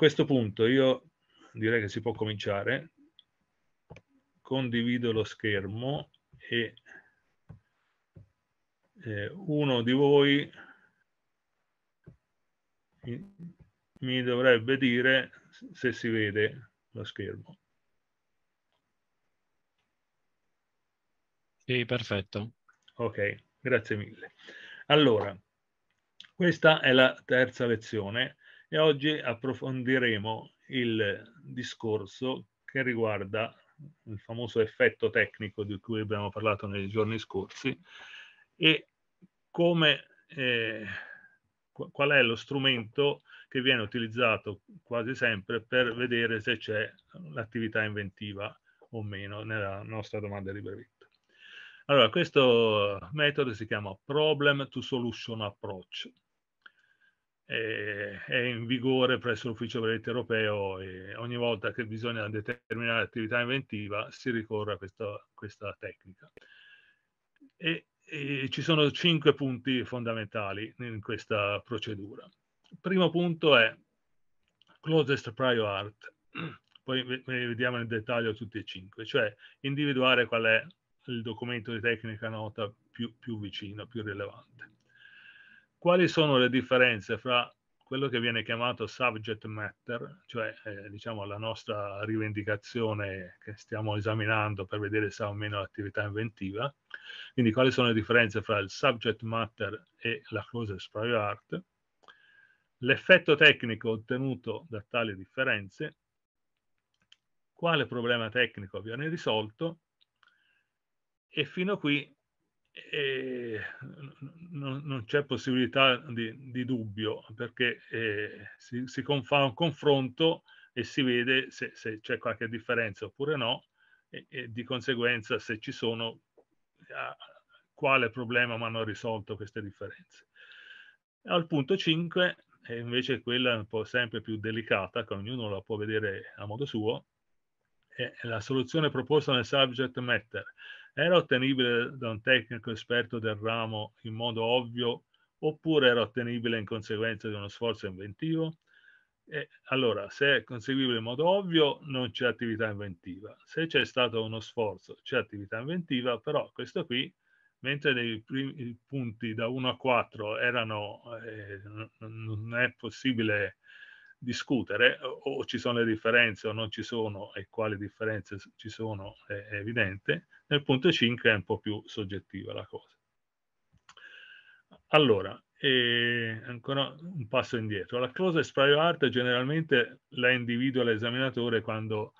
questo punto io direi che si può cominciare. Condivido lo schermo e eh, uno di voi mi dovrebbe dire se si vede lo schermo. Sì, perfetto. Ok, grazie mille. Allora, questa è la terza lezione e oggi approfondiremo il discorso che riguarda il famoso effetto tecnico di cui abbiamo parlato nei giorni scorsi e come, eh, qual è lo strumento che viene utilizzato quasi sempre per vedere se c'è l'attività inventiva o meno nella nostra domanda di brevetto. Allora, questo metodo si chiama Problem to Solution Approach è in vigore presso l'ufficio brevetti europeo e ogni volta che bisogna determinare l'attività inventiva si ricorre a questa, questa tecnica. E, e ci sono cinque punti fondamentali in questa procedura. Il primo punto è closest prior art, poi vediamo nel dettaglio tutti e cinque, cioè individuare qual è il documento di tecnica nota più, più vicino, più rilevante quali sono le differenze fra quello che viene chiamato subject matter, cioè eh, diciamo la nostra rivendicazione che stiamo esaminando per vedere se ha o meno l'attività inventiva, quindi quali sono le differenze fra il subject matter e la clauses prior art, l'effetto tecnico ottenuto da tali differenze, quale problema tecnico viene risolto e fino a qui e non, non c'è possibilità di, di dubbio perché eh, si, si fa un confronto e si vede se, se c'è qualche differenza oppure no e, e, di conseguenza se ci sono a, quale problema mi hanno risolto queste differenze. Al punto 5 è invece quella un po' sempre più delicata che ognuno la può vedere a modo suo è la soluzione proposta nel subject matter era ottenibile da un tecnico esperto del ramo in modo ovvio oppure era ottenibile in conseguenza di uno sforzo inventivo? E allora, se è conseguibile in modo ovvio, non c'è attività inventiva. Se c'è stato uno sforzo, c'è attività inventiva, però questo qui, mentre nei primi punti da 1 a 4 erano, eh, non è possibile discutere o, ci sono le differenze o non ci sono e quali differenze ci sono è, evidente, nel punto 5 è un po' più soggettiva la cosa. Allora, e ancora un passo indietro. La clause prior art generalmente la individua l'esaminatore quando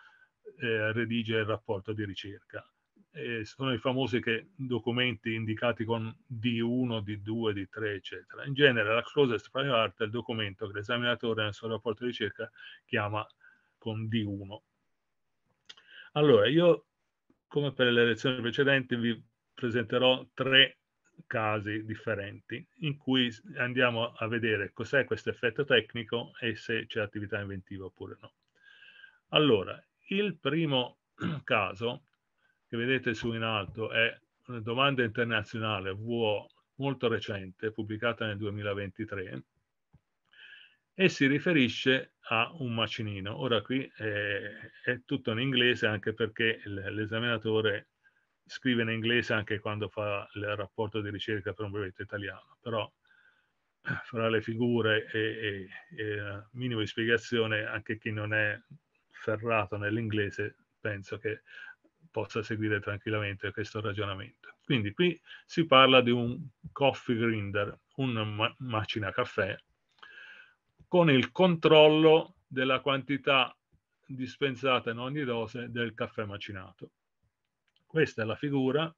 eh, redige il rapporto di ricerca eh, sono i famosi che, documenti indicati con D1, D2, D3, eccetera. In genere la closest private art è il documento che l'esaminatore nel suo rapporto di ricerca chiama con D1. Allora, io, come per le lezioni precedenti, vi presenterò tre casi differenti in cui andiamo a vedere cos'è questo effetto tecnico e se c'è attività inventiva oppure no. Allora, il primo caso che vedete su in alto è una domanda internazionale VO molto recente, pubblicata nel 2023, e si riferisce a un macinino. Ora qui eh, è tutto in inglese anche perché l'esaminatore scrive in inglese anche quando fa il rapporto di ricerca per un brevetto italiano, però eh, fra le figure e, e, e minimo di spiegazione anche chi non è ferrato nell'inglese penso che possa seguire tranquillamente questo ragionamento. Quindi qui si parla di un coffee grinder, una ma macina caffè, con il controllo della quantità dispensata in ogni dose del caffè macinato. Questa è la figura,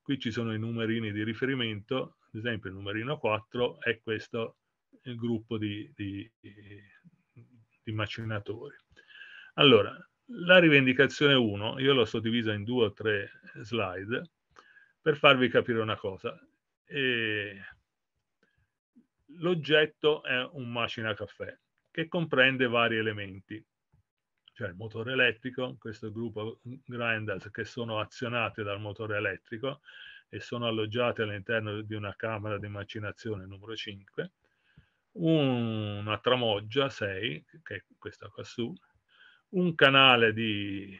qui ci sono i numerini di riferimento, ad esempio il numerino 4 è questo il gruppo di, di, di macinatori. Allora, la rivendicazione 1, io l'ho suddivisa in due o tre slide, per farvi capire una cosa. E... L'oggetto è un macina caffè che comprende vari elementi, cioè il motore elettrico, questo gruppo grinders che sono azionate dal motore elettrico e sono alloggiate all'interno di una camera di macinazione numero 5, una tramoggia 6, che è questa qua su, un canale di,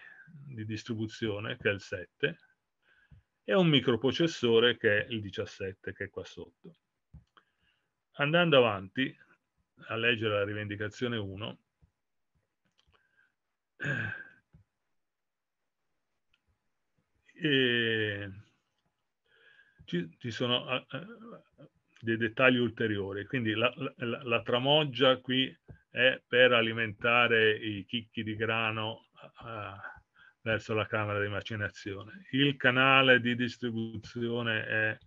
di distribuzione che è il 7 e un microprocessore che è il 17 che è qua sotto. Andando avanti a leggere la rivendicazione 1, eh, ci, ci, sono eh, eh, dei dettagli ulteriori, quindi la, la, la tramoggia qui è per alimentare i chicchi di grano eh, verso la camera di macinazione. Il canale di distribuzione è,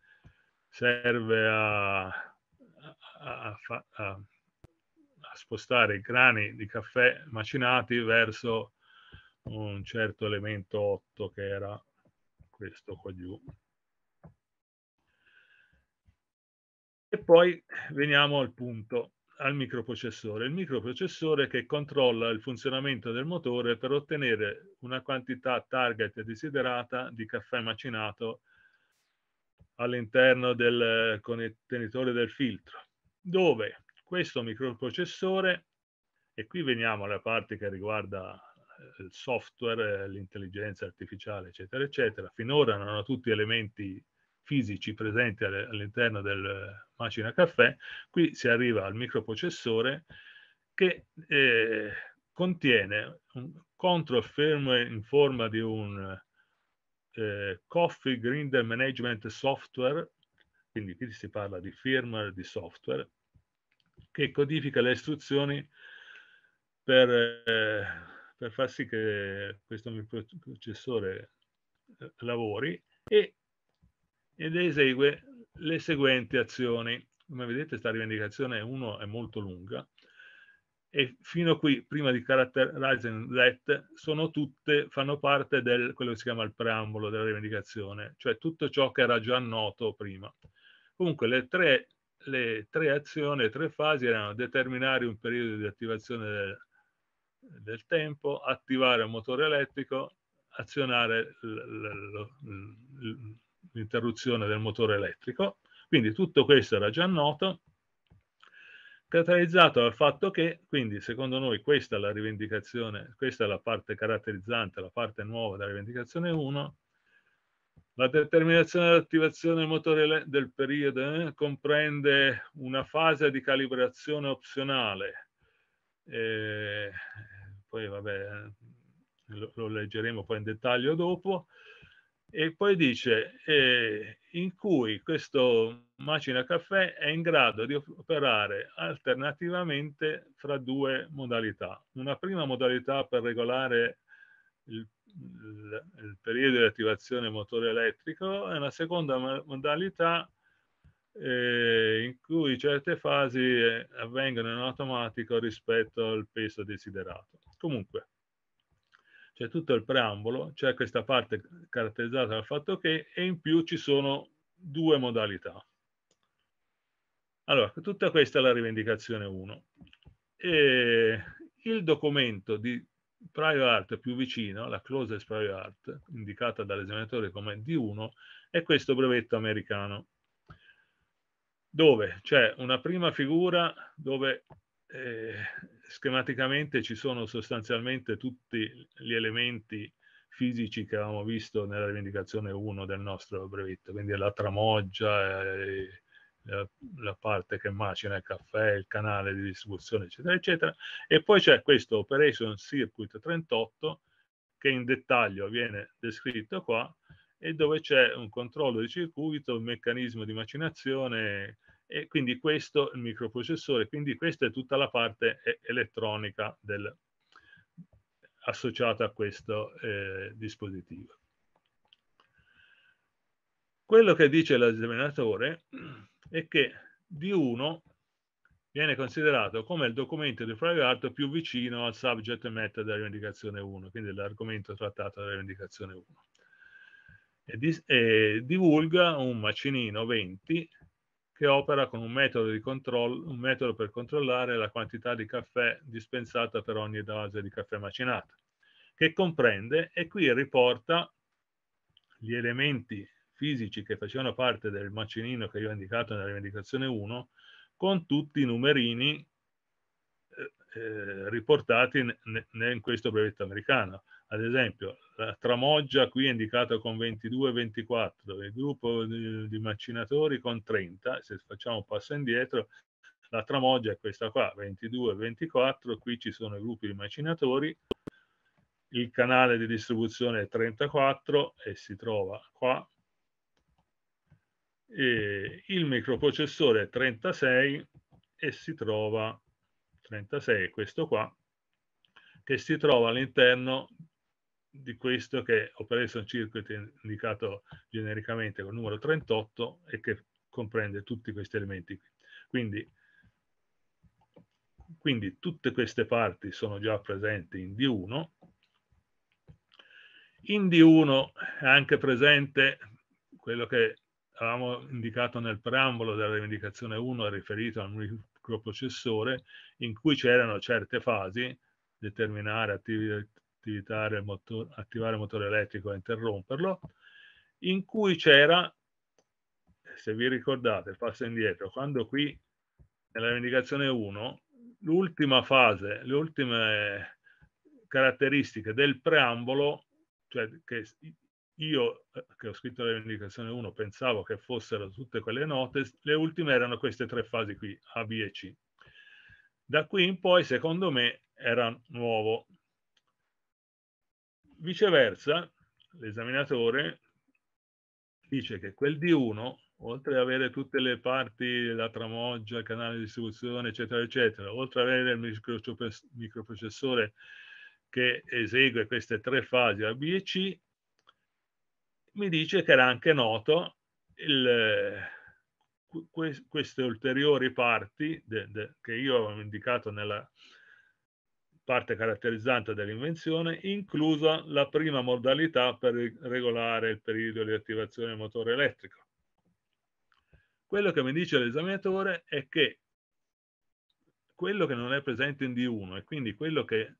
serve a, a, a, a, spostare i grani di caffè macinati verso un certo elemento 8 che era questo qua giù. E poi veniamo al punto al microprocessore. Il microprocessore che controlla il funzionamento del motore per ottenere una quantità target desiderata di caffè macinato all'interno del contenitore del filtro, dove questo microprocessore, e qui veniamo alla parte che riguarda eh, il software, l'intelligenza artificiale, eccetera, eccetera, finora non hanno tutti elementi fisici presenti all'interno del macina caffè, qui si arriva al microprocessore che eh, contiene un control firmware in forma di un eh, Coffee Grinder Management Software, quindi qui si parla di firmware di software, che codifica le istruzioni per, eh, per far sì che questo microprocessore eh, lavori e ed esegue le seguenti azioni. Come vedete, questa rivendicazione 1 è molto lunga e fino a qui, prima di Characterizing That, sono tutte, fanno parte del quello che si chiama il preambolo della rivendicazione, cioè tutto ciò che era già noto prima. Comunque le tre, le tre azioni, le tre fasi erano determinare un periodo di attivazione del, del tempo, attivare un motore elettrico, azionare l'interruzione del motore elettrico. Quindi tutto questo era già noto, catalizzato dal fatto che, quindi secondo noi questa è la rivendicazione, questa è la parte caratterizzante, la parte nuova della rivendicazione 1, la determinazione dell'attivazione del motore del periodo eh, comprende una fase di calibrazione opzionale, eh, poi vabbè, lo, lo leggeremo poi in dettaglio dopo, e poi dice, eh, in cui questo macina caffè è in grado di operare alternativamente fra due modalità. Una prima modalità per regolare il, il, il periodo di attivazione motore elettrico e una seconda modalità eh, in cui certe fasi eh, avvengono in automatico rispetto al peso desiderato. Comunque, c'è tutto il preambolo, c'è questa parte caratterizzata dal fatto che e in più ci sono due modalità. Allora, tutta questa è la rivendicazione 1. E il documento di prior art più vicino, la closest prior art, indicata dall'esaminatore come D1, è questo brevetto americano, dove c'è una prima figura dove eh, schematicamente ci sono sostanzialmente tutti gli elementi fisici che avevamo visto nella rivendicazione 1 del nostro brevetto, quindi la tramoggia, eh, eh, la, parte che macina il caffè, il canale di distribuzione, eccetera, eccetera. E poi c'è questo Operation Circuit 38 che in dettaglio viene descritto qua e dove c'è un controllo di circuito, un meccanismo di macinazione, e quindi questo è il microprocessore, quindi questa è tutta la parte eh, elettronica del, associata a questo eh, dispositivo. Quello che dice l'esaminatore è che D1 viene considerato come il documento di private più vicino al subject matter della rivendicazione 1, quindi l'argomento trattato dalla rivendicazione 1. E, di, e divulga un macinino 20 che opera con un metodo, controllo, un metodo, per controllare la quantità di caffè dispensata per ogni dose di caffè macinato, che comprende e qui riporta gli elementi fisici che facevano parte del macinino che io ho indicato nella rivendicazione 1, con tutti i numerini eh, riportati in, in questo brevetto americano. Ad esempio, la tramoggia qui è indicata con 22-24, il gruppo di, di vaccinatori con 30, se facciamo un passo indietro, la tramoggia è questa qua, 22-24, qui ci sono i gruppi di macinatori, il canale di distribuzione è 34 e si trova qua, e il microprocessore è 36 e si trova 36, questo qua, che si trova all'interno di questo che è Operation Circuit indicato genericamente col numero 38 e che comprende tutti questi elementi. Quindi, quindi tutte queste parti sono già presenti in D1. In D1 è anche presente quello che avevamo indicato nel preambolo della rivendicazione 1 riferito al microprocessore in cui c'erano certe fasi, determinare attivare il motore, attivare il motore elettrico e interromperlo, in cui c'era, se vi ricordate, passo indietro, quando qui nella indicazione 1, l'ultima fase, le ultime caratteristiche del preambolo, cioè che io, eh, che ho scritto la indicazione 1, pensavo che fossero tutte quelle note, le ultime erano queste tre fasi qui, A, B e C. Da qui in poi, secondo me, era nuovo. Viceversa, l'esaminatore dice che quel D1, oltre ad avere tutte le parti, la tramoggia, il canale di distribuzione, eccetera, eccetera, oltre ad avere il microprocessore che esegue queste tre fasi A, B e C, mi dice che era anche noto il, que, queste ulteriori parti de, de, che io avevo indicato nella parte caratterizzante dell'invenzione, inclusa la prima modalità per regolare il periodo di attivazione del motore elettrico. Quello che mi dice l'esaminatore è che quello che non è presente in D1 e quindi quello che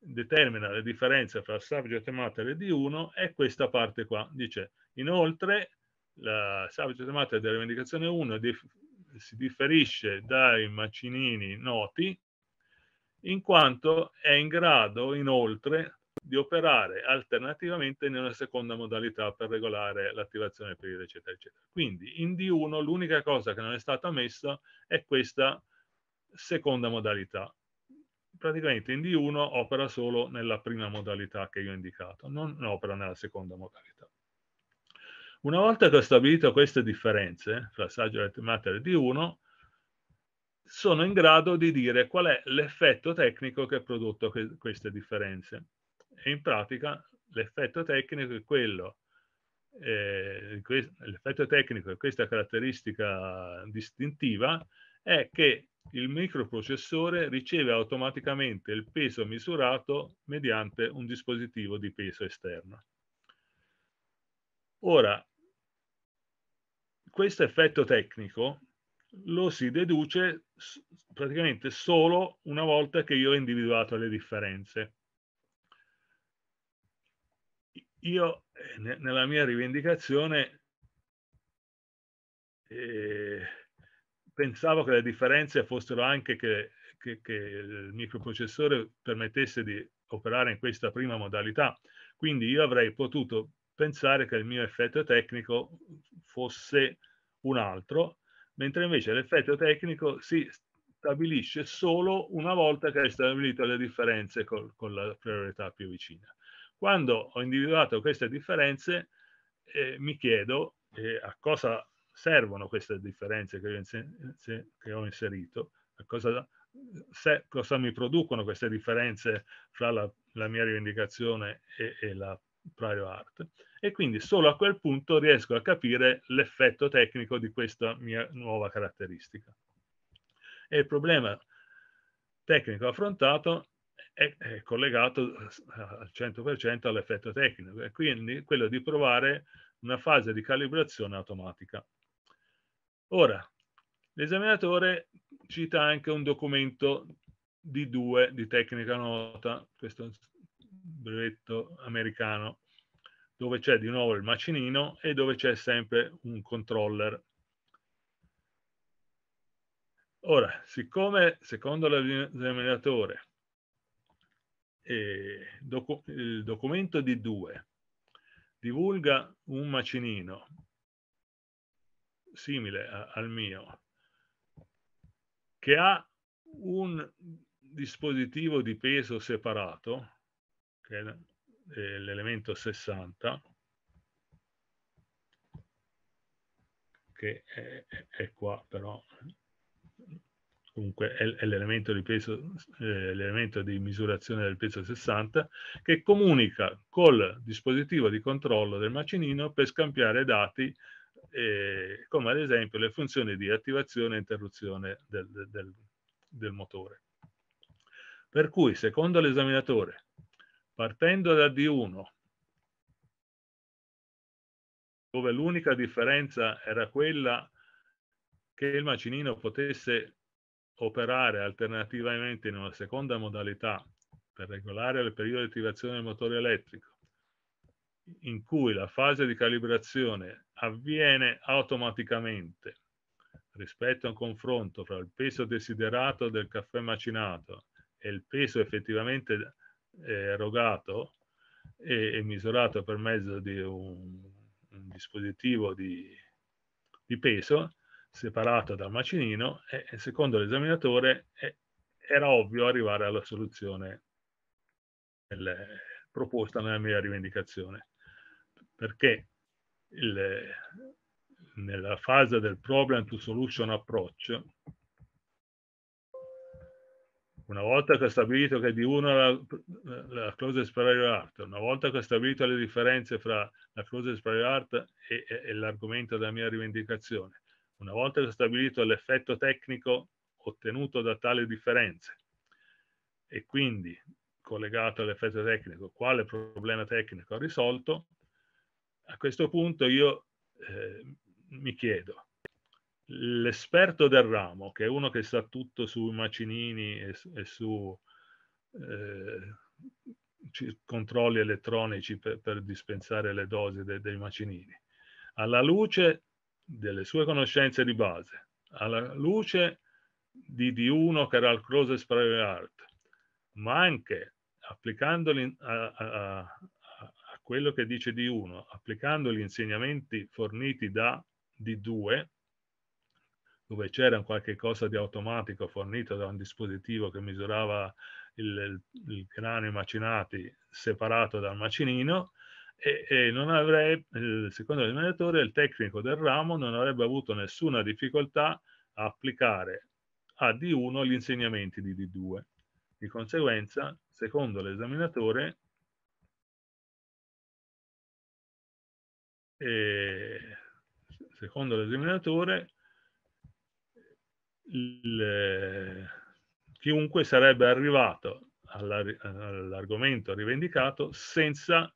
determina la differenza tra subject e matter e D1 è questa parte qua. Dice, inoltre, la subject e matter della rivendicazione 1 dif si differisce dai macinini noti in quanto è in grado, inoltre, di operare alternativamente nella seconda modalità per regolare l'attivazione del periodo, eccetera, eccetera. Quindi in D1 l'unica cosa che non è stata messa è questa seconda modalità, praticamente in D1 opera solo nella prima modalità che io ho indicato, non opera nella seconda modalità. Una volta che ho stabilito queste differenze fra e Matter D1, sono in grado di dire qual è l'effetto tecnico che ha prodotto que queste differenze. E in pratica l'effetto tecnico è quello eh, l'effetto tecnico di questa caratteristica distintiva è che il microprocessore riceve automaticamente il peso misurato mediante un dispositivo di peso esterno. Ora, questo effetto tecnico lo si deduce praticamente solo una volta che io ho individuato le differenze. Io eh, nella mia rivendicazione eh, pensavo che le differenze fossero anche che, che, che il microprocessore permettesse di operare in questa prima modalità. Quindi io avrei potuto pensare che il mio effetto tecnico fosse un altro, mentre invece l'effetto tecnico si stabilisce solo una volta che hai stabilito le differenze col, con la priorità più vicina. Quando ho individuato queste differenze, eh, mi chiedo eh, a cosa servono queste differenze che, che ho inserito, a cosa, se, cosa mi producono queste differenze fra la, la mia rivendicazione e, e, la prior art. E quindi solo a quel punto riesco a capire l'effetto tecnico di questa mia nuova caratteristica. E il problema tecnico affrontato è, è collegato al 100% all'effetto tecnico, e quindi quello di provare una fase di calibrazione automatica. Ora, l'esaminatore cita anche un documento di due di tecnica nota, questo brevetto americano, dove c'è di nuovo il macinino e dove c'è sempre un controller. Ora, siccome secondo l'esaminatore eh, docu il documento D2 divulga un macinino simile a, al mio, che ha un dispositivo di peso separato, che è eh, l'elemento 60, che è, è qua però, comunque è l'elemento di, peso, eh, di misurazione del peso 60, che comunica col dispositivo di controllo del macinino per scambiare dati eh, come ad esempio le funzioni di attivazione e interruzione del, del, del motore. Per cui, secondo l'esaminatore, partendo da D1, dove l'unica differenza era quella che il macinino potesse operare alternativamente in una seconda modalità per regolare il periodo di attivazione del motore elettrico in cui la fase di calibrazione avviene automaticamente rispetto a un confronto fra il peso desiderato del caffè macinato e il peso effettivamente eh, erogato e, e misurato per mezzo di un, un dispositivo di, di, peso separato dal macinino, e, e secondo l'esaminatore era ovvio arrivare alla soluzione proposta nella mia rivendicazione perché il, nella fase del problem to solution approach, una volta che è stabilito che di uno la, la close superior art, una volta che ho stabilito le differenze fra la close superior art e, e, e l'argomento della mia rivendicazione, una volta che ho stabilito l'effetto tecnico ottenuto da tali differenze e quindi collegato all'effetto tecnico, quale problema tecnico ho risolto, a questo punto io eh, mi chiedo, l'esperto del ramo, che è uno che sa tutto sui macinini e su, e su eh, controlli elettronici per, per, dispensare le dosi de, dei macinini, alla luce delle sue conoscenze di base, alla luce di, di uno che era il Crozes Private Art, ma anche applicandoli a, a, quello che dice D1 applicando gli insegnamenti forniti da D2, dove c'era un qualche cosa di automatico fornito da un dispositivo che misurava il, il cranio macinati separato dal macinino, e, e non avrei, secondo il mediatore, il tecnico del ramo non avrebbe avuto nessuna difficoltà a applicare a D1 gli insegnamenti di D2. Di conseguenza, secondo l'esaminatore, eh, secondo l'esaminatore, il, chiunque sarebbe arrivato all'argomento rivendicato senza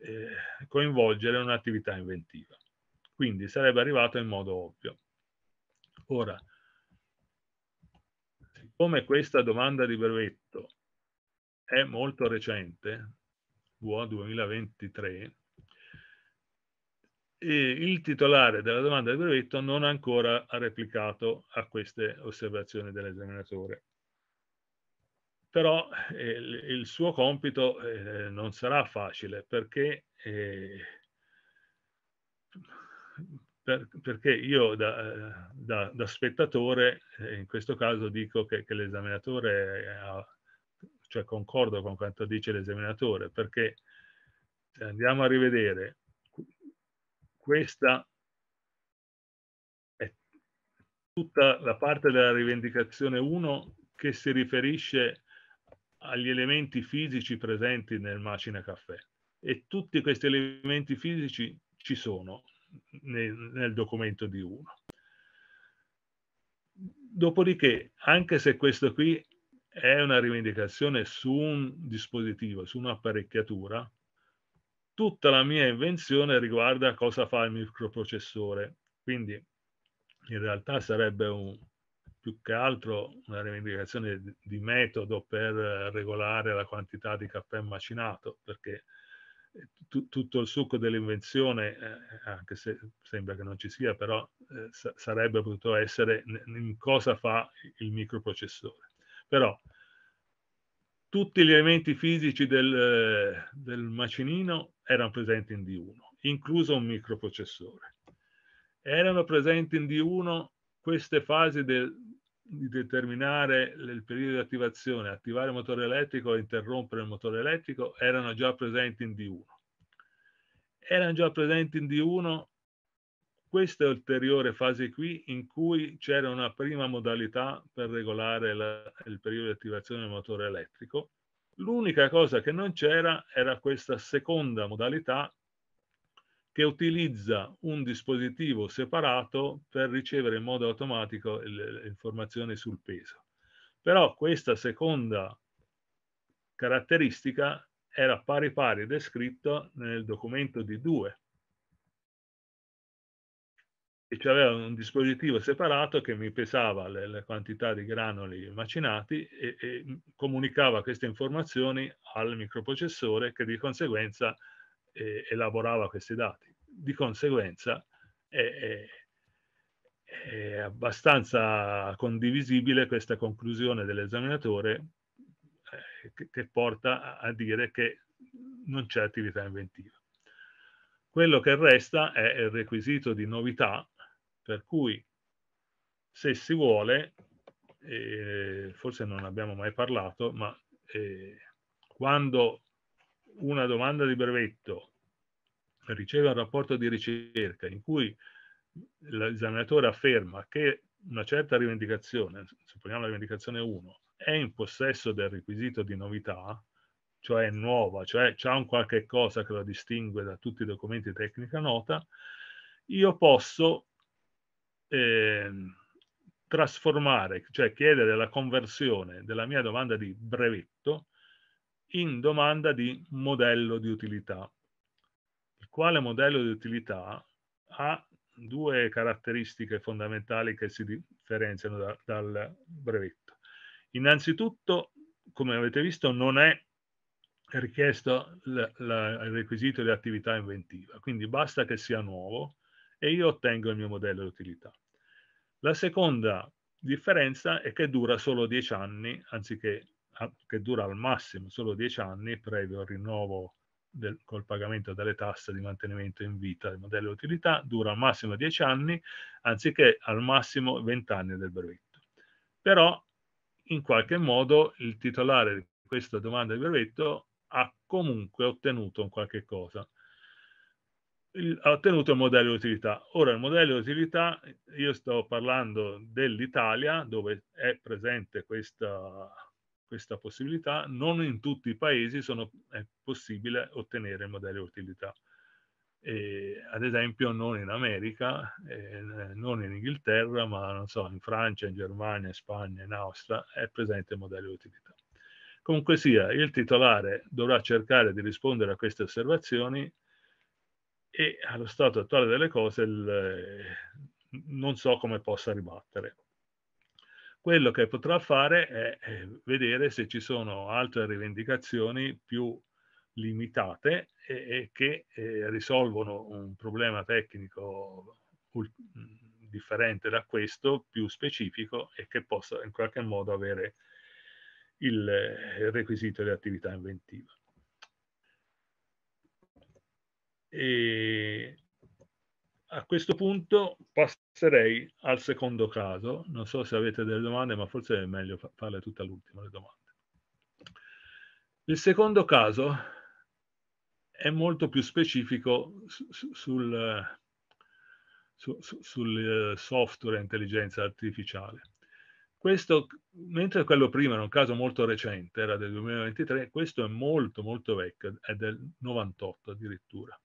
eh, coinvolgere un'attività inventiva. Quindi sarebbe arrivato in modo ovvio. Ora, siccome questa domanda di brevetto è molto recente, VO 2023, il titolare della domanda del brevetto non ha ancora replicato a queste osservazioni dell'esaminatore. Però eh, il suo compito eh, non sarà facile perché, eh, per, perché io da, eh, da, da spettatore eh, in questo caso dico che, che l'esaminatore ha, cioè concordo con quanto dice l'esaminatore perché se eh, andiamo a rivedere questa è tutta la parte della rivendicazione 1 che si riferisce agli elementi fisici presenti nel macina caffè e tutti questi elementi fisici ci sono nel, nel documento di 1. Dopodiché, anche se questo qui è una rivendicazione su un dispositivo, su un'apparecchiatura, tutta la mia invenzione riguarda cosa fa il microprocessore. Quindi in realtà sarebbe un, più che altro una rivendicazione di, metodo per regolare la quantità di caffè macinato, perché eh, tutto il succo dell'invenzione, eh, anche se sembra che non ci sia, però eh, sarebbe potuto essere in cosa fa il microprocessore. Però tutti gli elementi fisici del, del macinino erano presenti in D1, incluso un microprocessore. Erano presenti in D1 queste fasi del, di determinare il periodo di attivazione, attivare il motore elettrico e interrompere il motore elettrico, erano già presenti in D1. Erano già presenti in D1 questa ulteriore fase qui in cui c'era una prima modalità per regolare la, il periodo di attivazione del motore elettrico. L'unica cosa che non c'era era questa seconda modalità che utilizza un dispositivo separato per ricevere in modo automatico le, le informazioni sul peso. Però questa seconda caratteristica era pari pari descritta nel documento di due e aveva un dispositivo separato che mi pesava le, le quantità di granuli macinati e, e, comunicava queste informazioni al microprocessore che di conseguenza eh, elaborava questi dati. Di conseguenza è, è, è abbastanza condivisibile questa conclusione dell'esaminatore eh, che, che porta a dire che non c'è attività inventiva. Quello che resta è il requisito di novità per cui, se si vuole, eh, forse non abbiamo mai parlato, ma eh, quando una domanda di brevetto riceve un rapporto di ricerca in cui l'esaminatore afferma che una certa rivendicazione, supponiamo la rivendicazione 1, è in possesso del requisito di novità, cioè nuova, cioè c'è un qualche cosa che la distingue da tutti i documenti tecnica nota, io posso eh, trasformare, cioè chiedere la conversione della mia domanda di brevetto in domanda di modello di utilità, il quale modello di utilità ha due caratteristiche fondamentali che si differenziano da, dal brevetto. Innanzitutto, come avete visto, non è richiesto il requisito di attività inventiva, quindi basta che sia nuovo, e io ottengo il mio modello di utilità. La seconda differenza è che dura solo 10 anni, anziché che dura al massimo solo 10 anni, previo al rinnovo del, col pagamento delle tasse di mantenimento in vita del modello di utilità, dura al massimo 10 anni, anziché al massimo 20 anni del brevetto. Però, in qualche modo, il titolare di questa domanda di brevetto ha comunque ottenuto un qualche cosa il, ha ottenuto il modello di utilità. Ora, il modello di utilità, io sto parlando dell'Italia, dove è presente questa, questa possibilità, non in tutti i paesi sono, è possibile ottenere il modello di utilità. E, ad esempio non in America, eh, non in Inghilterra, ma non so, in Francia, in Germania, in Spagna, in Austria è presente il modello di utilità. Comunque sia, il titolare dovrà cercare di rispondere a queste osservazioni e allo stato attuale delle cose il, eh, non so come possa ribattere. Quello che potrà fare è vedere se ci sono altre rivendicazioni più limitate e, e che eh, risolvono un problema tecnico differente da questo, più specifico e che possa in qualche modo avere il eh, requisito di attività inventiva. E a questo punto passerei al secondo caso. Non so se avete delle domande, ma forse è meglio farle tutte all'ultimo le domande. Il secondo caso è molto più specifico sul, sul, sul eh, software intelligenza artificiale. Questo, mentre quello prima era un caso molto recente, era del 2023, questo è molto molto vecchio, è del 98 addirittura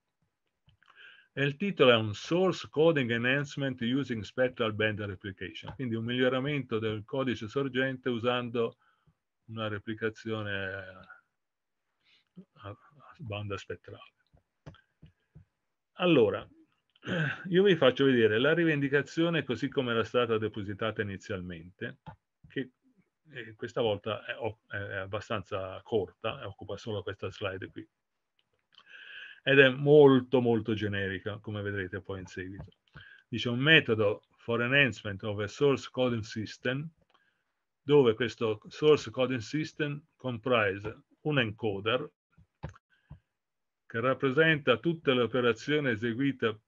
e il titolo è un Source Coding Enhancement Using Spectral Band Replication, quindi un miglioramento del codice sorgente usando una replicazione a banda spettrale. Allora, io vi faccio vedere la rivendicazione così come era stata depositata inizialmente, che eh, questa volta è abbastanza corta, occupa solo questa slide qui ed è molto molto generica, come vedrete poi in seguito. Dice un metodo for enhancement of a source coding system, dove questo source coding system comprise un encoder che rappresenta tutte le operazioni eseguite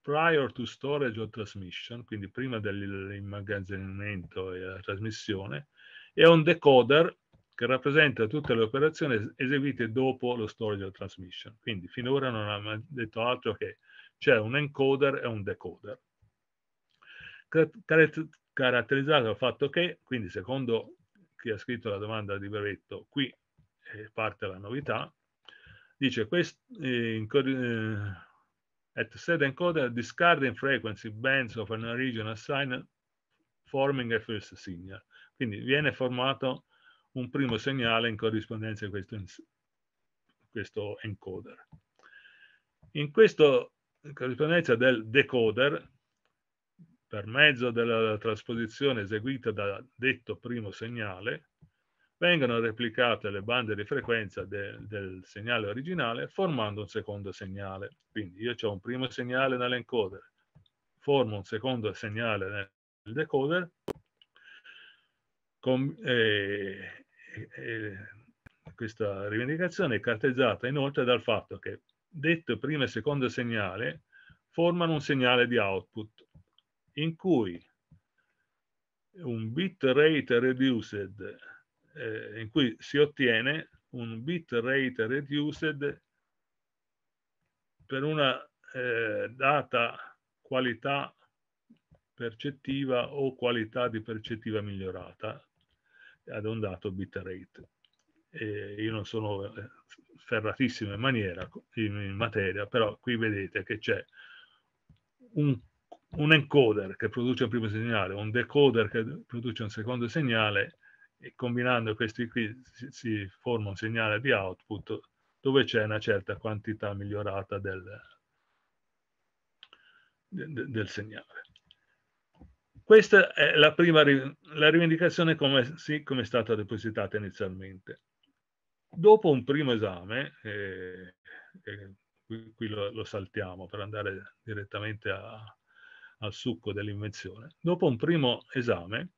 prior to storage or transmission, quindi prima dell'immagazzinamento e la trasmissione, e un decoder che rappresenta tutte le operazioni eseguite dopo lo storage della transmission. Quindi finora non ha detto altro che c'è un encoder e un decoder. Caratterizzato dal fatto che, quindi secondo chi ha scritto la domanda di brevetto, qui eh, parte la novità, dice questo eh, at eh, set encoder discarding frequency bands of an region assigned forming a first signal. Quindi viene formato un primo segnale in corrispondenza di questo, questo encoder. In questa corrispondenza del decoder, per mezzo della trasposizione eseguita da detto primo segnale, vengono replicate le bande di frequenza de, del segnale originale formando un secondo segnale. Quindi io ho un primo segnale nell'encoder, formo un secondo segnale nel decoder, con, eh, questa rivendicazione è caratterizzata inoltre dal fatto che detto primo e secondo segnale formano un segnale di output in cui un bit rate reduced eh, in cui si ottiene un bit rate reduced per una eh, data qualità percettiva o qualità di percettiva migliorata ad un dato bitrate. Eh, io non sono eh, ferratissimo in, maniera, in, in materia, però qui vedete che c'è un, un, encoder che produce un primo segnale, un decoder che produce un secondo segnale e combinando questi qui si, si forma un segnale di output dove c'è una certa quantità migliorata del, del, del segnale. Questa è la prima la rivendicazione come, sì, come è stata depositata inizialmente. Dopo un primo esame, eh, eh, qui, qui lo, lo, saltiamo per andare direttamente a, al succo dell'invenzione, dopo un primo esame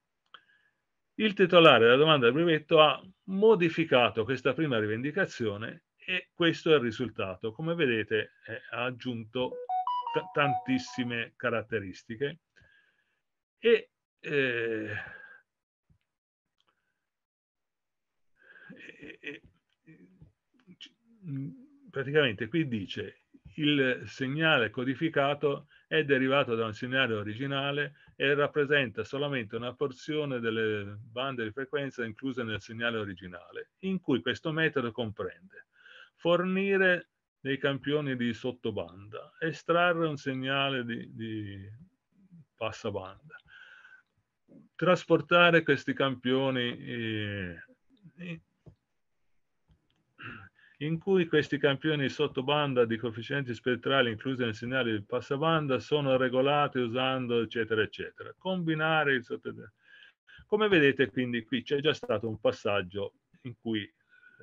il titolare della domanda del brevetto ha modificato questa prima rivendicazione e questo è il risultato. Come vedete eh, ha aggiunto tantissime caratteristiche e eh, praticamente qui dice il segnale codificato è derivato da un segnale originale e rappresenta solamente una porzione delle bande di frequenza incluse nel segnale originale, in cui questo metodo comprende fornire dei campioni di sottobanda, estrarre un segnale di, di banda trasportare questi campioni eh, in cui questi campioni sotto banda di coefficienti spettrali inclusi nel segnale di passabanda sono regolati usando eccetera eccetera. Combinare il sottobandato. Come vedete quindi qui c'è già stato un passaggio in cui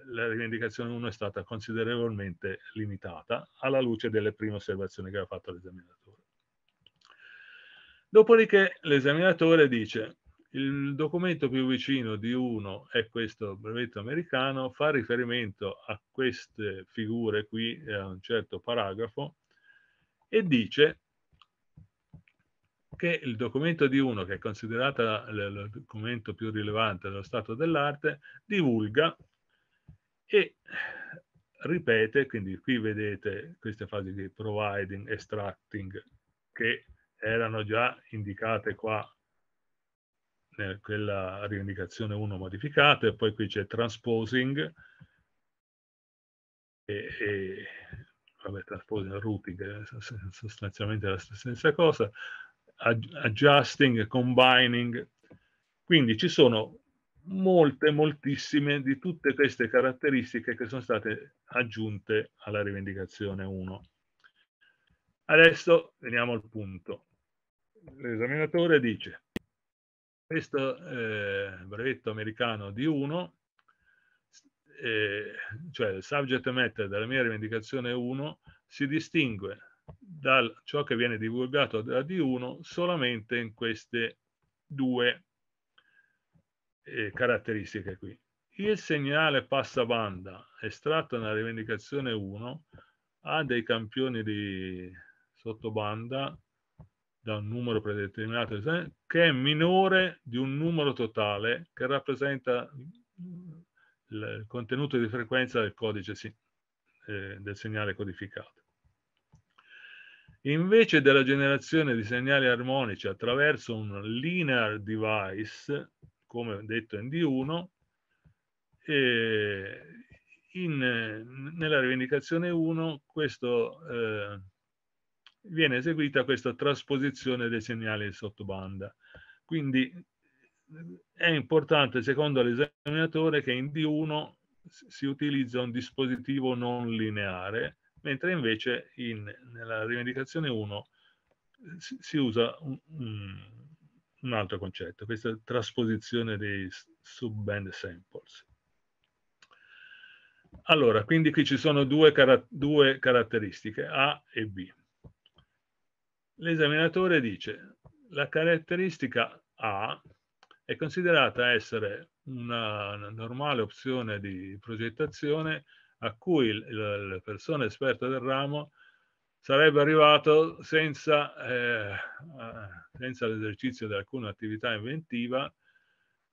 la rivendicazione 1 è stata considerevolmente limitata alla luce delle prime osservazioni che aveva fatto l'esaminatore. Dopodiché l'esaminatore dice il documento più vicino di uno è questo brevetto americano, fa riferimento a queste figure qui, eh, a un certo paragrafo, e dice che il documento di uno, che è considerato il documento più rilevante dello stato dell'arte, divulga e ripete, quindi qui vedete queste fasi di providing, extracting, che erano già indicate qua nella eh, rivendicazione 1 modificata e poi qui c'è transposing e, e vabbè, transposing routing eh, sostanzialmente la stessa cosa, adjusting, combining. Quindi ci sono molte, moltissime di tutte queste caratteristiche che sono state aggiunte alla rivendicazione 1. Adesso veniamo al punto. L'esaminatore dice questo eh, brevetto americano di 1, eh, cioè il subject matter della mia rivendicazione 1, si distingue da ciò che viene divulgato da D1 solamente in queste due eh, caratteristiche qui. Il segnale passabanda estratto nella rivendicazione 1 ha dei campioni di sottobanda da un numero predeterminato eh, che è minore di un numero totale che rappresenta mm, il contenuto di frequenza del codice eh, del segnale codificato. Invece della generazione di segnali armonici attraverso un linear device, come detto in D1, eh, in, nella rivendicazione 1 questo eh, viene eseguita questa trasposizione dei segnali sotto banda. Quindi è importante, secondo l'esaminatore, che in D1 si utilizza un dispositivo non lineare, mentre invece in, nella rivendicazione 1 si, usa un, un, altro concetto, questa trasposizione dei subband samples. Allora, quindi qui ci sono due, due caratteristiche, A e B l'esaminatore dice la caratteristica A è considerata essere una normale opzione di progettazione a cui la persona esperta del ramo sarebbe arrivato senza, eh, senza l'esercizio di alcuna attività inventiva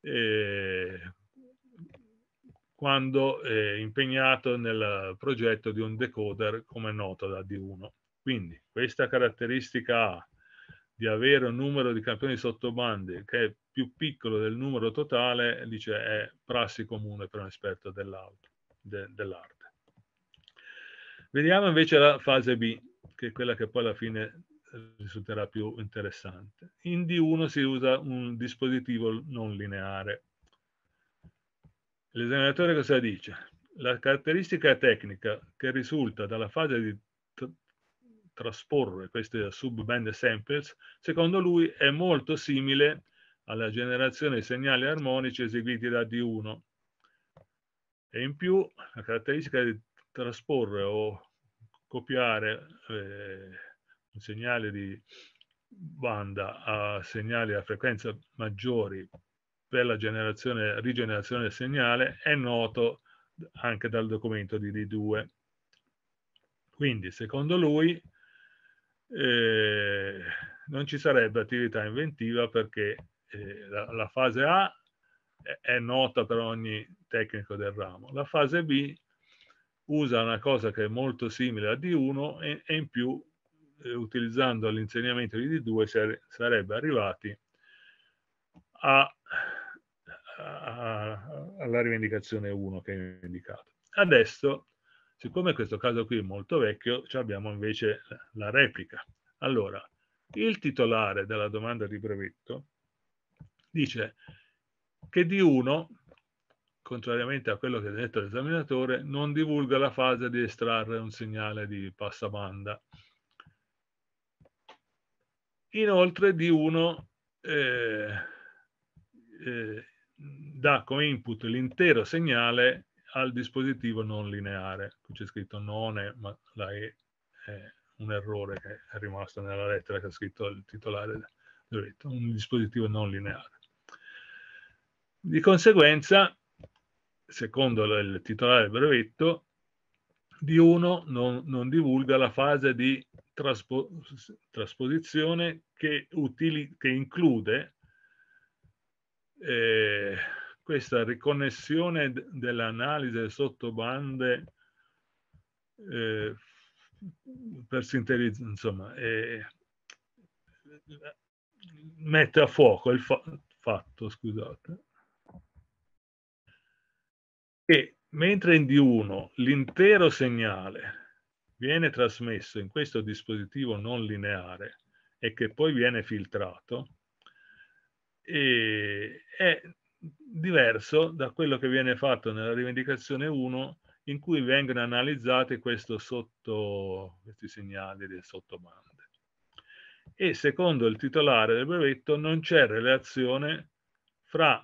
eh, quando è impegnato nel progetto di un decoder come noto da D1. Quindi questa caratteristica A di avere un numero di campioni sottobande che è più piccolo del numero totale, dice, è prassi comune per un esperto dell'arte. Vediamo invece la fase B, che è quella che poi alla fine risulterà più interessante. In D1 si usa un dispositivo non lineare. L'esaminatore cosa dice? La caratteristica tecnica che risulta dalla fase di trasporre queste sub-band samples, secondo lui è molto simile alla generazione di segnali armonici eseguiti da D1. E in più la caratteristica di trasporre o copiare eh, un segnale di banda a segnali a frequenza maggiori per la rigenerazione del segnale è noto anche dal documento di D2. Quindi, secondo lui, eh, non ci sarebbe attività inventiva perché eh, la, la, fase A è, è nota per ogni tecnico del ramo, la fase B usa una cosa che è molto simile a D1 e, e in più eh, utilizzando l'insegnamento di D2 sare, sarebbe arrivati a, a, alla rivendicazione 1 che ho indicato. Adesso Siccome questo caso qui è molto vecchio, abbiamo invece la replica. Allora, il titolare della domanda di brevetto dice che D1, contrariamente a quello che ha detto l'esaminatore, non divulga la fase di estrarre un segnale di passabanda. Inoltre D1 eh, eh, dà come input l'intero segnale al dispositivo non lineare. Qui c'è scritto non è, ma la E è un errore che è rimasto nella lettera che ha scritto il titolare diritto, un dispositivo non lineare. Di conseguenza, secondo il titolare del brevetto, D1 non, non, divulga la fase di traspo, trasposizione che, utili, che include eh, questa riconnessione dell'analisi delle sottobande eh, per sintetizzare, insomma, eh, mette a fuoco il fa fatto, scusate. che mentre in D1 l'intero segnale viene trasmesso in questo dispositivo non lineare e che poi viene filtrato, e è diverso da quello che viene fatto nella rivendicazione 1 in cui vengono analizzati sotto, questi segnali del sottomando e secondo il titolare del brevetto non c'è relazione fra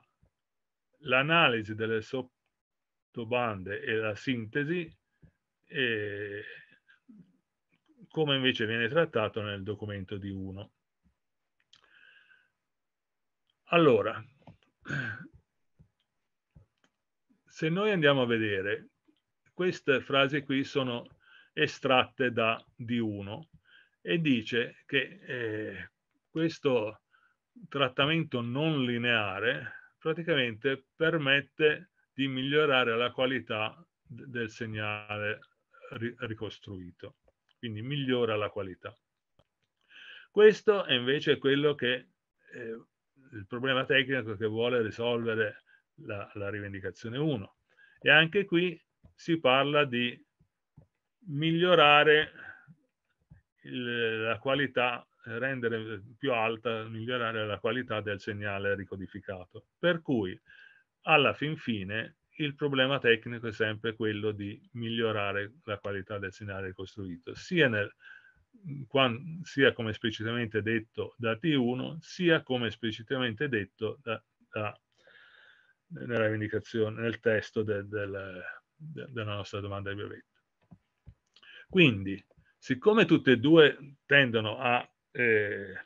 l'analisi delle sottobande e la sintesi e come invece viene trattato nel documento di 1. Allora, se noi andiamo a vedere, queste frasi qui sono estratte da D1 e dice che eh, questo trattamento non lineare praticamente permette di migliorare la qualità del segnale ri ricostruito, quindi migliora la qualità. Questo è invece quello che eh, il problema tecnico che vuole risolvere la, la rivendicazione 1. E anche qui si parla di migliorare il, la qualità, rendere più alta, migliorare la qualità del segnale ricodificato. Per cui, alla fin fine, il problema tecnico è sempre quello di migliorare la qualità del segnale ricostruito, sia nel, sia come esplicitamente detto da T1, sia come esplicitamente detto da, da, nel testo del, del, della nostra domanda di brevetto. Quindi, siccome tutte e due tendono a, eh,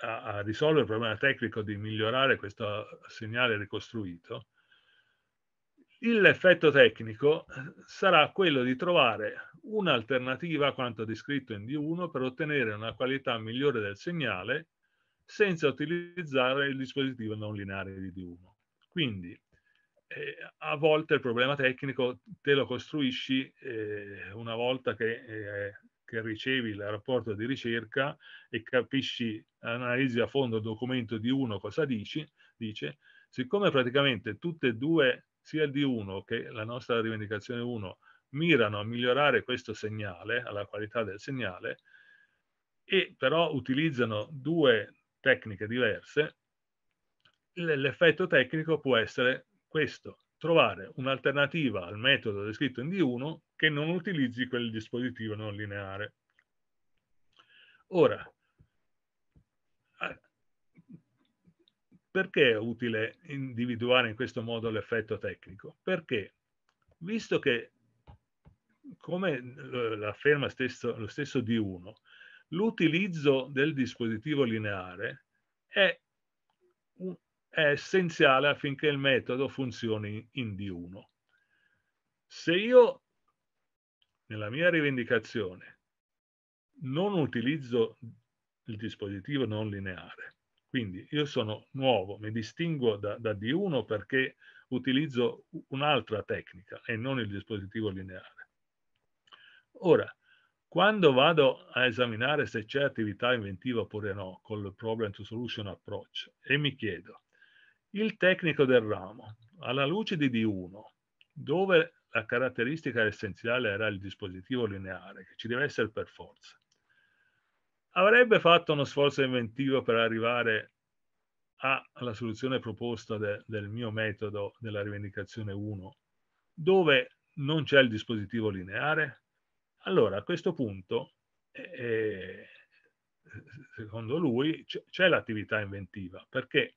a, a risolvere il problema tecnico di migliorare questo segnale ricostruito, l'effetto tecnico eh, sarà quello di trovare un'alternativa a quanto descritto in D1 per ottenere una qualità migliore del segnale senza utilizzare il dispositivo non lineare di D1. Quindi eh, a volte il problema tecnico te lo costruisci eh, una volta che, eh, che, ricevi il rapporto di ricerca e capisci, analizzi a fondo il documento D1 cosa dici, dice, siccome praticamente tutte e due sia il D1 che la nostra rivendicazione 1 mirano a migliorare questo segnale, alla qualità del segnale, e però utilizzano due tecniche diverse, l'effetto tecnico può essere questo, trovare un'alternativa al metodo descritto in D1 che non utilizzi quel dispositivo non lineare. Ora, Perché è utile individuare in questo modo l'effetto tecnico? Perché, visto che, come eh, lo afferma stesso, lo stesso D1, l'utilizzo del dispositivo lineare è, è essenziale affinché il metodo funzioni in D1. Se io, nella mia rivendicazione, non utilizzo il dispositivo non lineare, quindi io sono nuovo, mi distingo da, da D1 perché utilizzo un'altra tecnica e non il dispositivo lineare. Ora, quando vado a esaminare se c'è attività inventiva oppure no col problem to solution approach e mi chiedo, il tecnico del ramo, alla luce di D1, dove la caratteristica essenziale era il dispositivo lineare, che ci deve essere per forza, avrebbe fatto uno sforzo inventivo per arrivare alla soluzione proposta de, del mio metodo della rivendicazione 1, dove non c'è il dispositivo lineare? Allora, a questo punto, eh, eh secondo lui, c'è l'attività inventiva, perché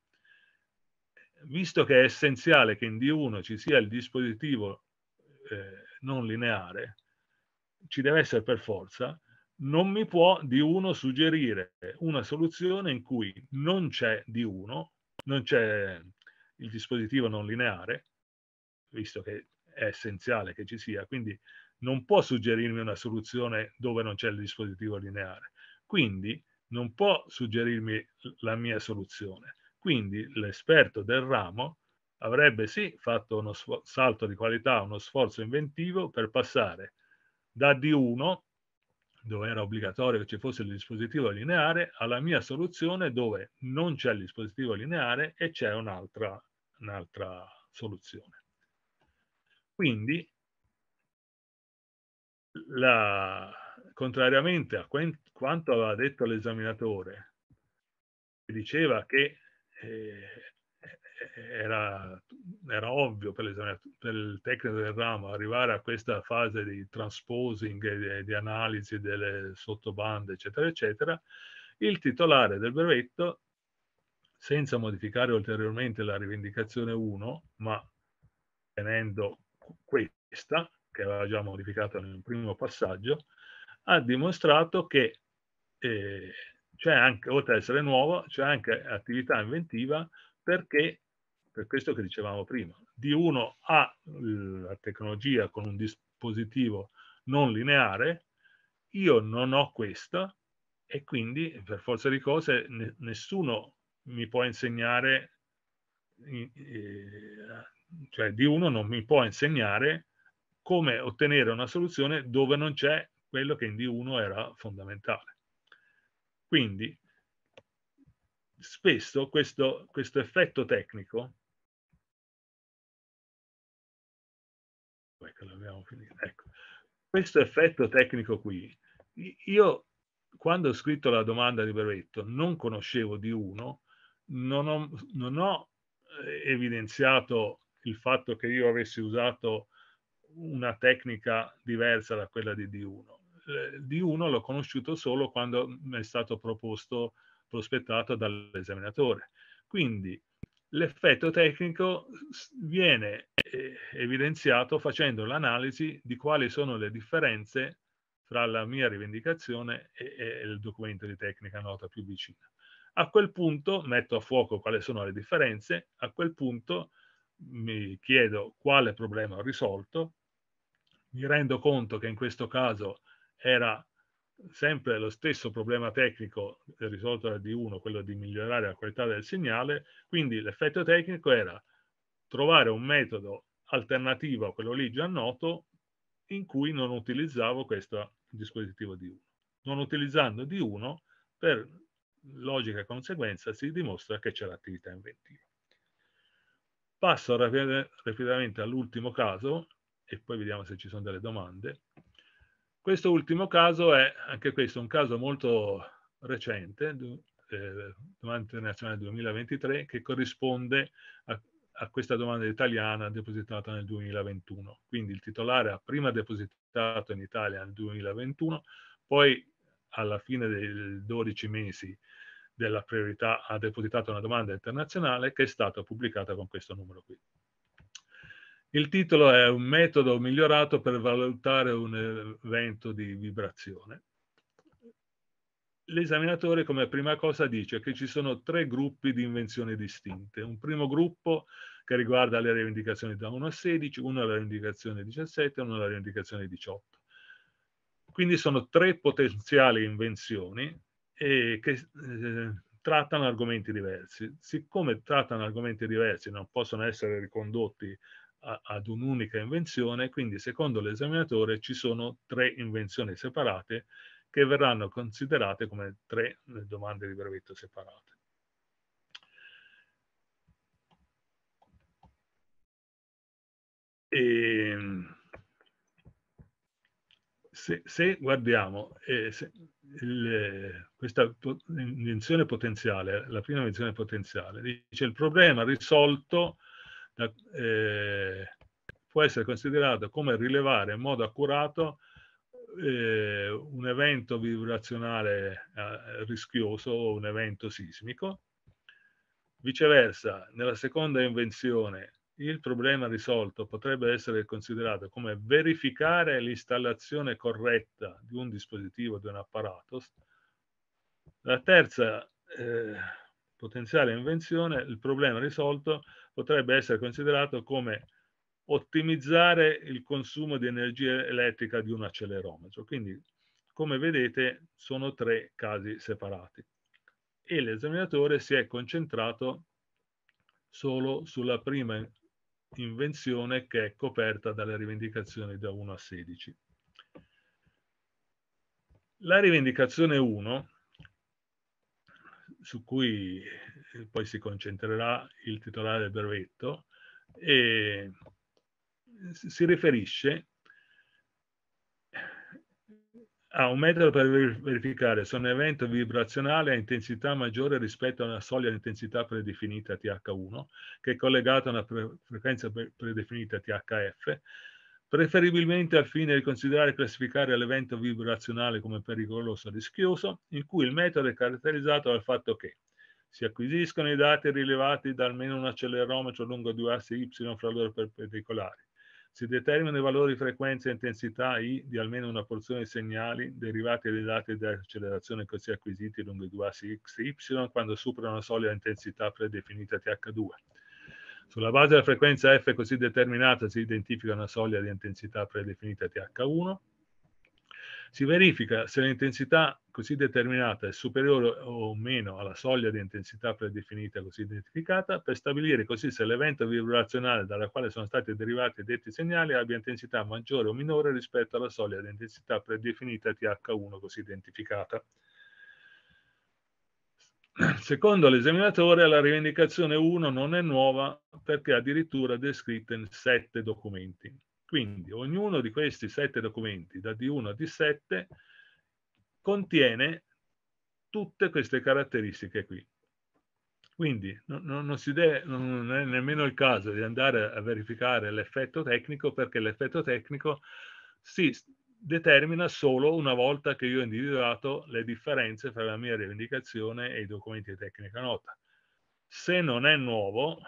visto che è essenziale che in D1 ci sia il dispositivo eh, non lineare, ci deve essere per forza, non mi può di uno suggerire una soluzione in cui non c'è di uno, non c'è il dispositivo non lineare, visto che è essenziale che ci sia, quindi non può suggerirmi una soluzione dove non c'è il dispositivo lineare. Quindi non può suggerirmi la mia soluzione. Quindi l'esperto del ramo avrebbe sì fatto uno salto di qualità, uno sforzo inventivo per passare da D1 dove era obbligatorio che ci fosse il dispositivo lineare, alla mia soluzione dove non c'è il dispositivo lineare e c'è un'altra un soluzione. Quindi, la, contrariamente a quanto aveva detto l'esaminatore, che diceva che eh, era era ovvio per, per, il tecnico del ramo arrivare a questa fase di transposing, di, di analisi delle sottobande, eccetera, eccetera, il titolare del brevetto, senza modificare ulteriormente la rivendicazione 1, ma tenendo questa, che aveva già modificato nel primo passaggio, ha dimostrato che eh, c'è anche, oltre ad essere nuovo, c'è anche attività inventiva perché per questo che dicevamo prima, D1 ha la tecnologia con un dispositivo non lineare, io non ho questa e quindi per forza di cose nessuno mi può insegnare, cioè D1 non mi può insegnare come ottenere una soluzione dove non c'è quello che in D1 era fondamentale. Quindi spesso questo, questo effetto tecnico che l'abbiamo finita. Ecco. Questo effetto tecnico qui, io quando ho scritto la domanda di brevetto non conoscevo di uno, non ho, non ho eh, evidenziato il fatto che io avessi usato una tecnica diversa da quella di D1. Eh, D1 l'ho conosciuto solo quando mi è stato proposto, prospettato dall'esaminatore. Quindi l'effetto tecnico viene eh, evidenziato facendo l'analisi di quali sono le differenze tra la mia rivendicazione e, e il documento di tecnica nota più vicina. A quel punto metto a fuoco quali sono le differenze, a quel punto mi chiedo quale problema ho risolto, mi rendo conto che in questo caso era sempre lo stesso problema tecnico eh, risolto da D1, quello di migliorare la qualità del segnale, quindi l'effetto tecnico era trovare un metodo alternativo a quello lì già noto in cui non utilizzavo questo dispositivo D1. Non utilizzando D1, per logica conseguenza, si dimostra che c'è l'attività inventiva. Passo rapidamente all'ultimo caso e poi vediamo se ci sono delle domande. Questo ultimo caso è anche questo un caso molto recente, domanda internazionale 2023, che corrisponde a, a questa domanda italiana depositata nel 2021. Quindi il titolare ha prima depositato in Italia nel 2021, poi alla fine dei 12 mesi della priorità ha depositato una domanda internazionale che è stata pubblicata con questo numero qui. Il titolo è Un metodo migliorato per valutare un evento eh, di vibrazione. L'esaminatore come prima cosa dice che ci sono tre gruppi di invenzioni distinte. Un primo gruppo che riguarda le rivendicazioni da 1 a 16, uno alla rivendicazione 17 e uno alla rivendicazione 18. Quindi sono tre potenziali invenzioni eh, che eh, trattano argomenti diversi. Siccome trattano argomenti diversi, non possono essere ricondotti ad un'unica invenzione, quindi secondo l'esaminatore ci sono tre invenzioni separate che verranno considerate come tre eh, domande di brevetto separate. E ehm, se, se guardiamo eh, se il, questa invenzione potenziale, la prima invenzione potenziale, dice il problema risolto eh, eh, può essere considerato come rilevare in modo accurato eh, un evento vibrazionale eh, rischioso o un evento sismico. Viceversa, nella seconda invenzione, il problema risolto potrebbe essere considerato come verificare l'installazione corretta di un dispositivo, di un apparato. La terza eh, potenziale invenzione, il problema risolto potrebbe essere considerato come ottimizzare il consumo di energia elettrica di un accelerometro. Quindi, come vedete, sono tre casi separati. E l'esaminatore si è concentrato solo sulla prima invenzione che è coperta dalle rivendicazioni da 1 a 16. La rivendicazione 1 su cui eh, poi si concentrerà il titolare del brevetto, e si riferisce a un metodo per verificare se un evento vibrazionale ha intensità maggiore rispetto a una soglia di intensità predefinita TH1, che è collegata a una frequenza predefinita THF, preferibilmente al fine di considerare e classificare l'evento vibrazionale come pericoloso o rischioso, in cui il metodo è caratterizzato dal fatto che si acquisiscono i dati rilevati da almeno un accelerometro lungo due assi y fra loro perpendicolari, si determinano i valori frequenza e intensità I di almeno una porzione di segnali derivati dai dati di accelerazione così acquisiti lungo i due assi x e y quando superano la solida intensità predefinita TH2 sulla base della frequenza f così determinata si identifica una soglia di intensità predefinita TH1. Si verifica se l'intensità così determinata è superiore o meno alla soglia di intensità predefinita così identificata per stabilire così se l'evento vibrazionale dalla quale sono stati derivati detti segnali abbia intensità maggiore o minore rispetto alla soglia di intensità predefinita TH1 così identificata. Secondo l'esaminatore la rivendicazione 1 non è nuova perché addirittura descritta in sette documenti. Quindi ognuno di questi sette documenti, da D1 a D7, contiene tutte queste caratteristiche qui. Quindi non, non, deve, non, è nemmeno il caso di andare a verificare l'effetto tecnico perché l'effetto tecnico si determina solo una volta che io ho individuato le differenze tra la mia rivendicazione e i documenti di tecnica nota. Se non è nuovo,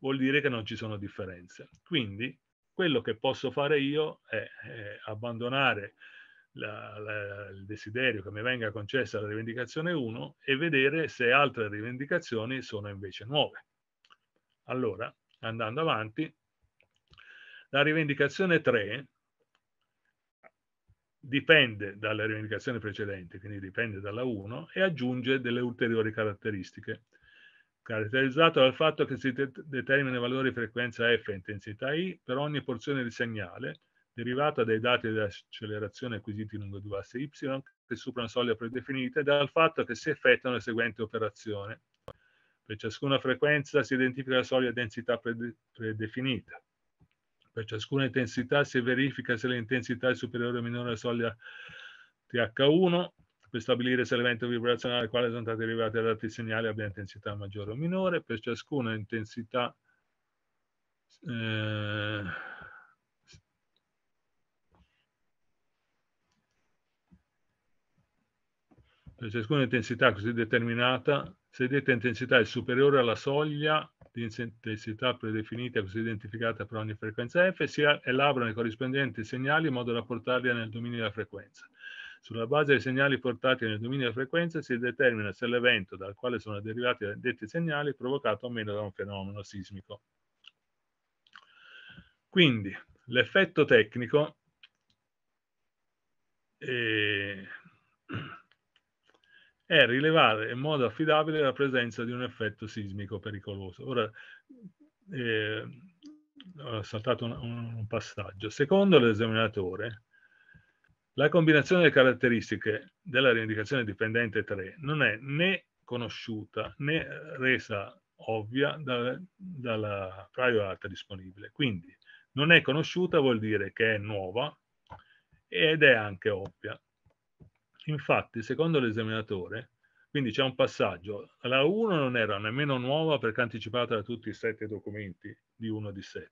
vuol dire che non ci sono differenze. Quindi quello che posso fare io è, è abbandonare la, la, il desiderio che mi venga concessa la rivendicazione 1 e vedere se altre rivendicazioni sono invece nuove. Allora, andando avanti, la rivendicazione 3 dipende dalle rivendicazioni precedenti, quindi dipende dalla 1, e aggiunge delle ulteriori caratteristiche, caratterizzato dal fatto che si det determinano valori di frequenza F e intensità I per ogni porzione di segnale derivata dai dati di accelerazione acquisiti lungo due assi Y che superano soglie predefinite e dal fatto che si effettuano le seguenti operazioni. Per ciascuna frequenza si identifica la soglia densità predefinita per ciascuna intensità si verifica se l'intensità è superiore o minore alla soglia TH1 per stabilire se l'evento vibrazionale al quale sono stati arrivati dati segnali abbia intensità maggiore o minore. Per ciascuna intensità eh, per ciascuna intensità così determinata, se detta intensità è superiore alla soglia di intensità predefinita così identificata per ogni frequenza f, si elaborano i corrispondenti segnali in modo da portarli nel dominio della frequenza. Sulla base dei segnali portati nel dominio della frequenza si determina se l'evento dal quale sono derivati detti segnali è provocato o meno da un fenomeno sismico. Quindi l'effetto tecnico è... Eh, è rilevare in modo affidabile la presenza di un effetto sismico pericoloso. Ora, eh, ho saltato un, un passaggio. Secondo l'esaminatore, la combinazione delle caratteristiche della rivendicazione dipendente 3 non è né conosciuta né resa ovvia da, dalla prior art disponibile. Quindi non è conosciuta vuol dire che è nuova ed è anche ovvia. Infatti, secondo l'esaminatore, quindi c'è un passaggio, la 1 non era nemmeno nuova perché anticipata da tutti i sette documenti di 1 di 7.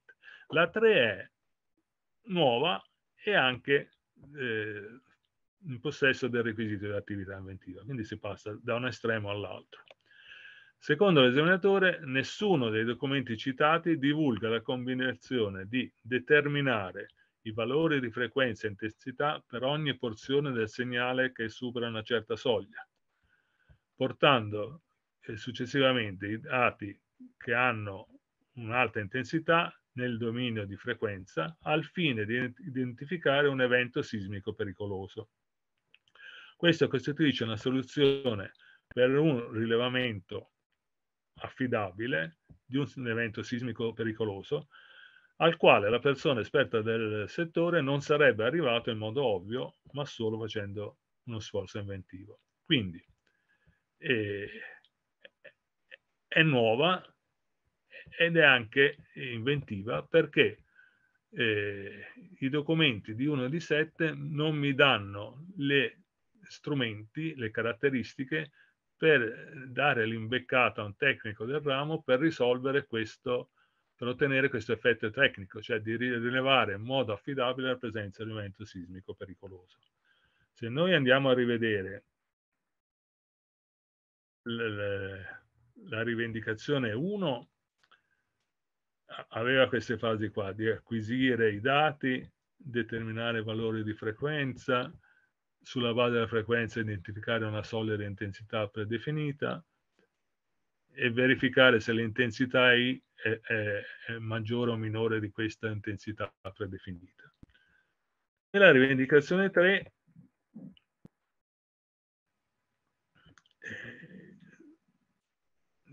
La 3 è nuova e anche eh, in possesso del requisito dell'attività inventiva, quindi si passa da un estremo all'altro. Secondo l'esaminatore, nessuno dei documenti citati divulga la combinazione di determinare i valori di frequenza e intensità per ogni porzione del segnale che supera una certa soglia, portando eh, successivamente i dati che hanno un'alta intensità nel dominio di frequenza al fine di identificare un evento sismico pericoloso. Questo costituisce una soluzione per un rilevamento affidabile di un evento sismico pericoloso al quale la persona esperta del settore non sarebbe arrivato in modo ovvio, ma solo facendo uno sforzo inventivo. Quindi eh, è nuova ed è anche inventiva perché eh, i documenti di 1 e di 7 non mi danno le strumenti, le caratteristiche per dare l'imbeccata a un tecnico del ramo per risolvere questo per ottenere questo effetto tecnico, cioè di rilevare in modo affidabile la presenza di un evento sismico pericoloso. Se noi andiamo a rivedere la rivendicazione 1, aveva queste fasi qua, di acquisire i dati, determinare valori di frequenza, sulla base della frequenza identificare una soglia di intensità predefinita, e verificare se l'intensità I è, è, è maggiore o minore di questa intensità predefinita. Nella rivendicazione 3 eh,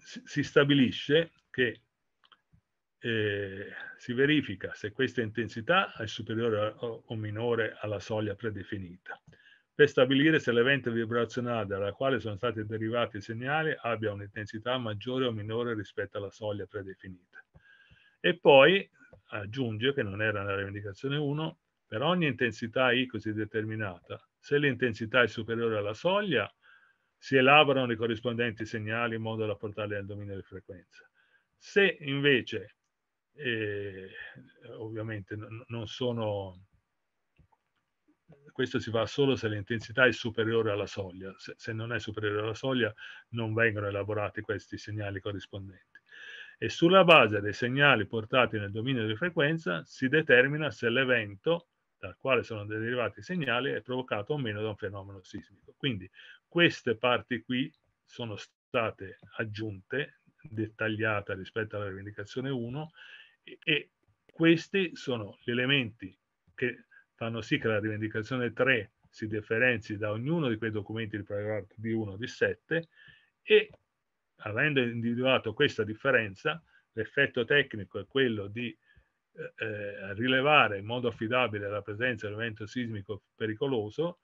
si stabilisce che eh, si verifica se questa intensità è superiore o minore alla soglia predefinita per stabilire se l'evento vibrazionale dalla quale sono stati derivati i segnali abbia un'intensità maggiore o minore rispetto alla soglia predefinita. E poi aggiunge, che non era nella rivendicazione 1, per ogni intensità I così determinata, se l'intensità è superiore alla soglia, si elaborano i corrispondenti segnali in modo da portarli al dominio di frequenza. Se invece, eh, ovviamente non sono questo si fa solo se l'intensità è superiore alla soglia. Se, se, non è superiore alla soglia non vengono elaborati questi segnali corrispondenti. E sulla base dei segnali portati nel dominio di frequenza si determina se l'evento dal quale sono derivati i segnali è provocato o meno da un fenomeno sismico. Quindi queste parti qui sono state aggiunte, dettagliate rispetto alla rivendicazione 1 e, e questi sono gli elementi che fanno sì che la rivendicazione 3 si differenzi da ognuno di quei documenti di priority di 1 di 7 e avendo individuato questa differenza, l'effetto tecnico è quello di eh, eh, rilevare in modo affidabile la presenza di un evento sismico pericoloso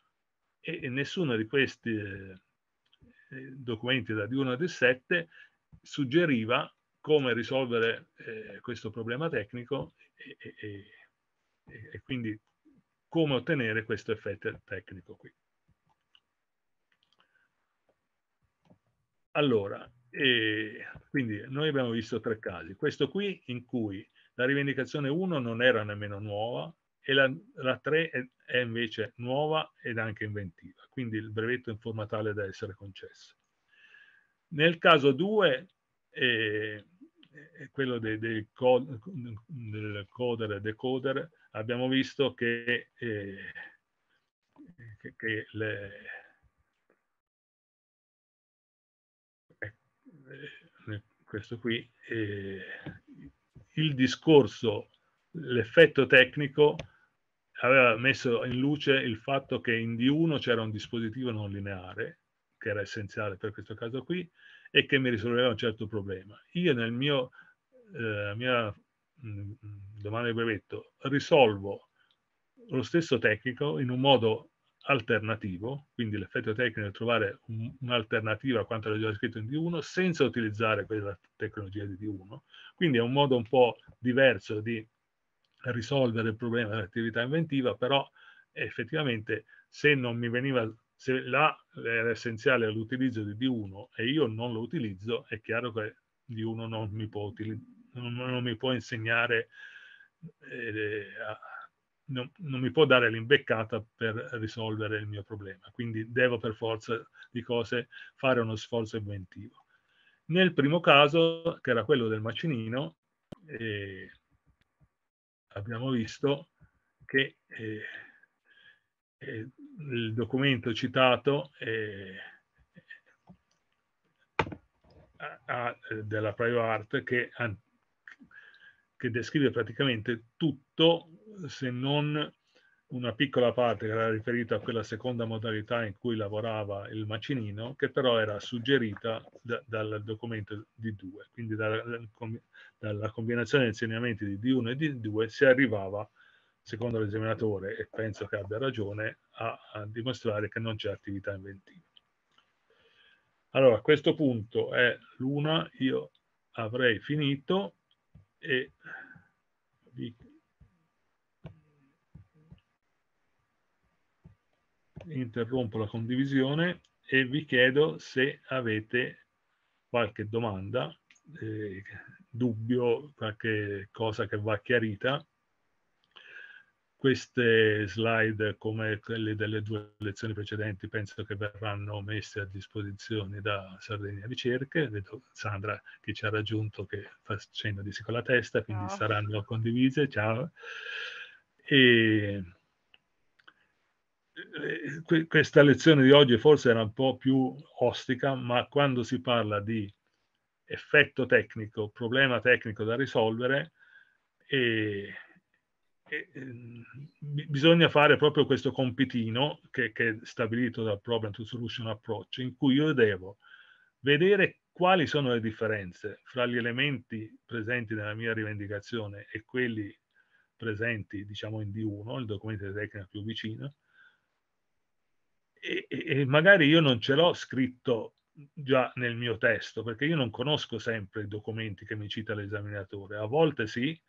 e, e nessuno di questi eh, documenti da di 1 a di 7 suggeriva come risolvere eh, questo problema tecnico e, e, e quindi come ottenere questo effetto tecnico qui. Allora, quindi noi abbiamo visto tre casi. Questo qui in cui la rivendicazione 1 non era nemmeno nuova e la, la 3 è, è, invece nuova ed anche inventiva, quindi il brevetto in forma tale da essere concesso. Nel caso 2, eh, eh, quello del de, de, de coder e decoder, abbiamo visto che, eh, che, che le, eh, questo qui, eh, il discorso, l'effetto tecnico aveva messo in luce il fatto che in D1 c'era un dispositivo non lineare, che era essenziale per questo caso qui, e che mi risolveva un certo problema. Io nel mio, eh, mia Mm, domanda di brevetto, risolvo lo stesso tecnico in un modo alternativo, quindi l'effetto tecnico è trovare un'alternativa a quanto era già scritto in D1 senza utilizzare quella tecnologia di D1, quindi è un modo un po' diverso di risolvere il problema dell'attività inventiva, però effettivamente se non mi veniva, se là era essenziale l'utilizzo di D1 e io non lo utilizzo, è chiaro che D1 non mi può utilizzare non, non mi può insegnare, eh, a, non, non, mi può dare l'imbeccata per risolvere il mio problema. Quindi devo per forza di cose fare uno sforzo inventivo. Nel primo caso, che era quello del macinino, eh, abbiamo visto che eh, eh, il documento citato eh, a, a, eh, della PrivaArt che an, che descrive praticamente tutto se non una piccola parte che era riferita a quella seconda modalità in cui lavorava il macinino, che però era suggerita da, dal documento di D2. quindi dalla, dalla combinazione di insegnamenti di D1 e D2 si arrivava, secondo l'esaminatore, e penso che abbia ragione, a, a dimostrare che non c'è attività inventiva. Allora, a questo punto è l'una, io avrei finito e vi interrompo la condivisione e vi chiedo se avete qualche domanda, eh, dubbio, qualche cosa che va chiarita. Queste slide, come quelle delle due lezioni precedenti, penso che verranno messe a disposizione da Sardegna Ricerche. Vedo Sandra che ci ha raggiunto che fa cenno di sì con la testa, quindi Ciao. saranno condivise. Ciao. E eh, questa lezione di oggi forse era un po' più ostica, ma quando si parla di effetto tecnico, problema tecnico da risolvere, e e, eh, bisogna fare proprio questo compitino che, che, è stabilito dal Problem to Solution Approach, in cui io devo vedere quali sono le differenze fra gli elementi presenti nella mia rivendicazione e quelli presenti, diciamo, in D1, il documento di tecnica più vicino, e, e, e magari io non ce l'ho scritto già nel mio testo, perché io non conosco sempre i documenti che mi cita l'esaminatore, a volte sì,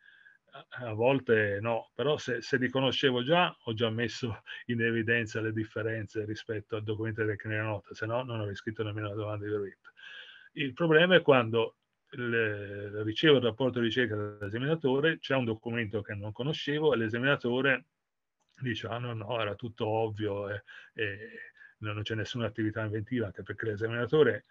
a volte no, però se, se, li conoscevo già ho già messo in evidenza le differenze rispetto al documento del Cnera Nota, se no non avrei scritto nemmeno la domanda di RIP. Il problema è quando le, ricevo il rapporto di ricerca dall'esaminatore, c'è un documento che non conoscevo e l'esaminatore dice ah no no, era tutto ovvio e, e non c'è nessuna attività inventiva, anche perché l'esaminatore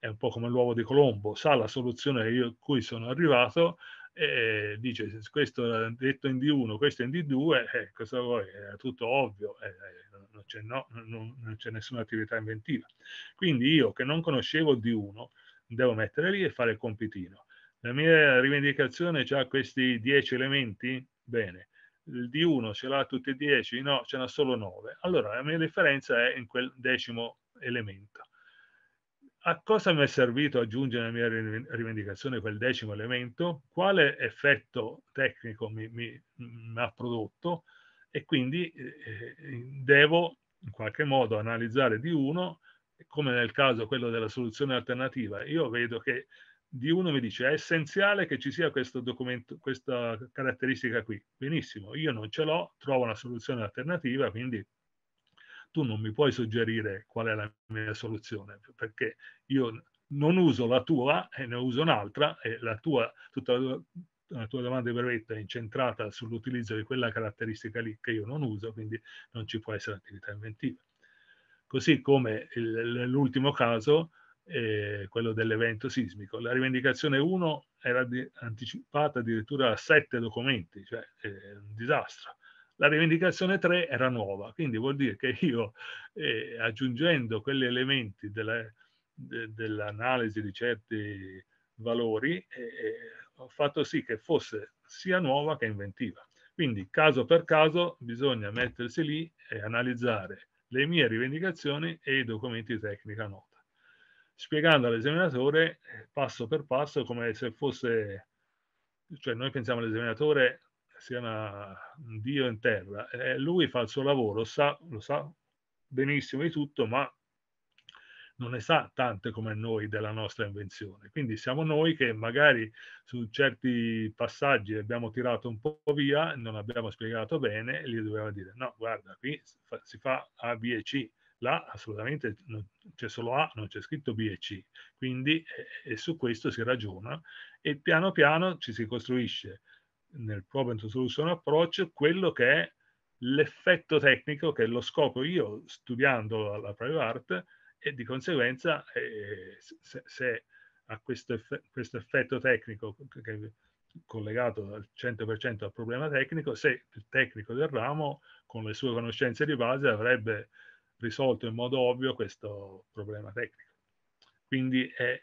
è un po' come l'uovo di Colombo, sa la soluzione a cui sono arrivato, eh, dice questo detto in D1, questo in D2, eh, cosa vuoi? È tutto ovvio, eh, eh non, c'è, no, non, non c'è nessuna attività inventiva. Quindi io che non conoscevo D1 devo mettere lì e fare il compitino. La mia rivendicazione ha questi 10 elementi? Bene. Il D1 ce l'ha tutti e 10? No, ce n'ha solo 9. Allora la mia differenza è in quel decimo elemento a cosa mi è servito aggiungere nella mia rivendicazione quel decimo elemento? Quale effetto tecnico mi, mi, mi mm, ha prodotto? E quindi eh, devo in qualche modo analizzare di uno, come nel caso quello della soluzione alternativa. Io vedo che di uno mi dice è essenziale che ci sia questo documento, questa caratteristica qui. Benissimo, io non ce l'ho, trovo una soluzione alternativa, quindi tu non mi puoi suggerire qual è la mia soluzione, perché io non uso la tua e ne uso un'altra e la tua, tutta la tua, la tua domanda di brevetto è incentrata sull'utilizzo di quella caratteristica lì che io non uso, quindi non ci può essere attività inventiva. Così come l'ultimo caso, eh, quello dell'evento sismico. La rivendicazione 1 era di, anticipata addirittura a sette documenti, cioè eh, un disastro. La rivendicazione 3 era nuova, quindi vuol dire che io, eh, aggiungendo quegli elementi dell'analisi de, dell di certi valori, eh, eh, ho fatto sì che fosse sia nuova che inventiva. Quindi caso per caso bisogna mettersi lì e analizzare le mie rivendicazioni e i documenti di tecnica nota, spiegando all'esaminatore eh, passo per passo come se fosse, cioè noi pensiamo all'esaminatore sia una, un Dio in terra, eh, lui fa il suo lavoro, sa, lo sa benissimo di tutto, ma non ne sa tante come noi della nostra invenzione. Quindi siamo noi che magari su certi passaggi abbiamo tirato un po' via, non abbiamo spiegato bene, e gli dobbiamo dire no, guarda, qui si fa A, B e C. Là assolutamente c'è solo A, non c'è scritto B e C. Quindi eh, e su questo si ragiona e piano piano ci si costruisce nel Problem to Solution Approach quello che è l'effetto tecnico che lo scopo io studiando la private art e di conseguenza eh, se, se, a questo, eff questo effetto tecnico che, è collegato al 100% al problema tecnico, se il tecnico del ramo con le sue conoscenze di base avrebbe risolto in modo ovvio questo problema tecnico. Quindi è,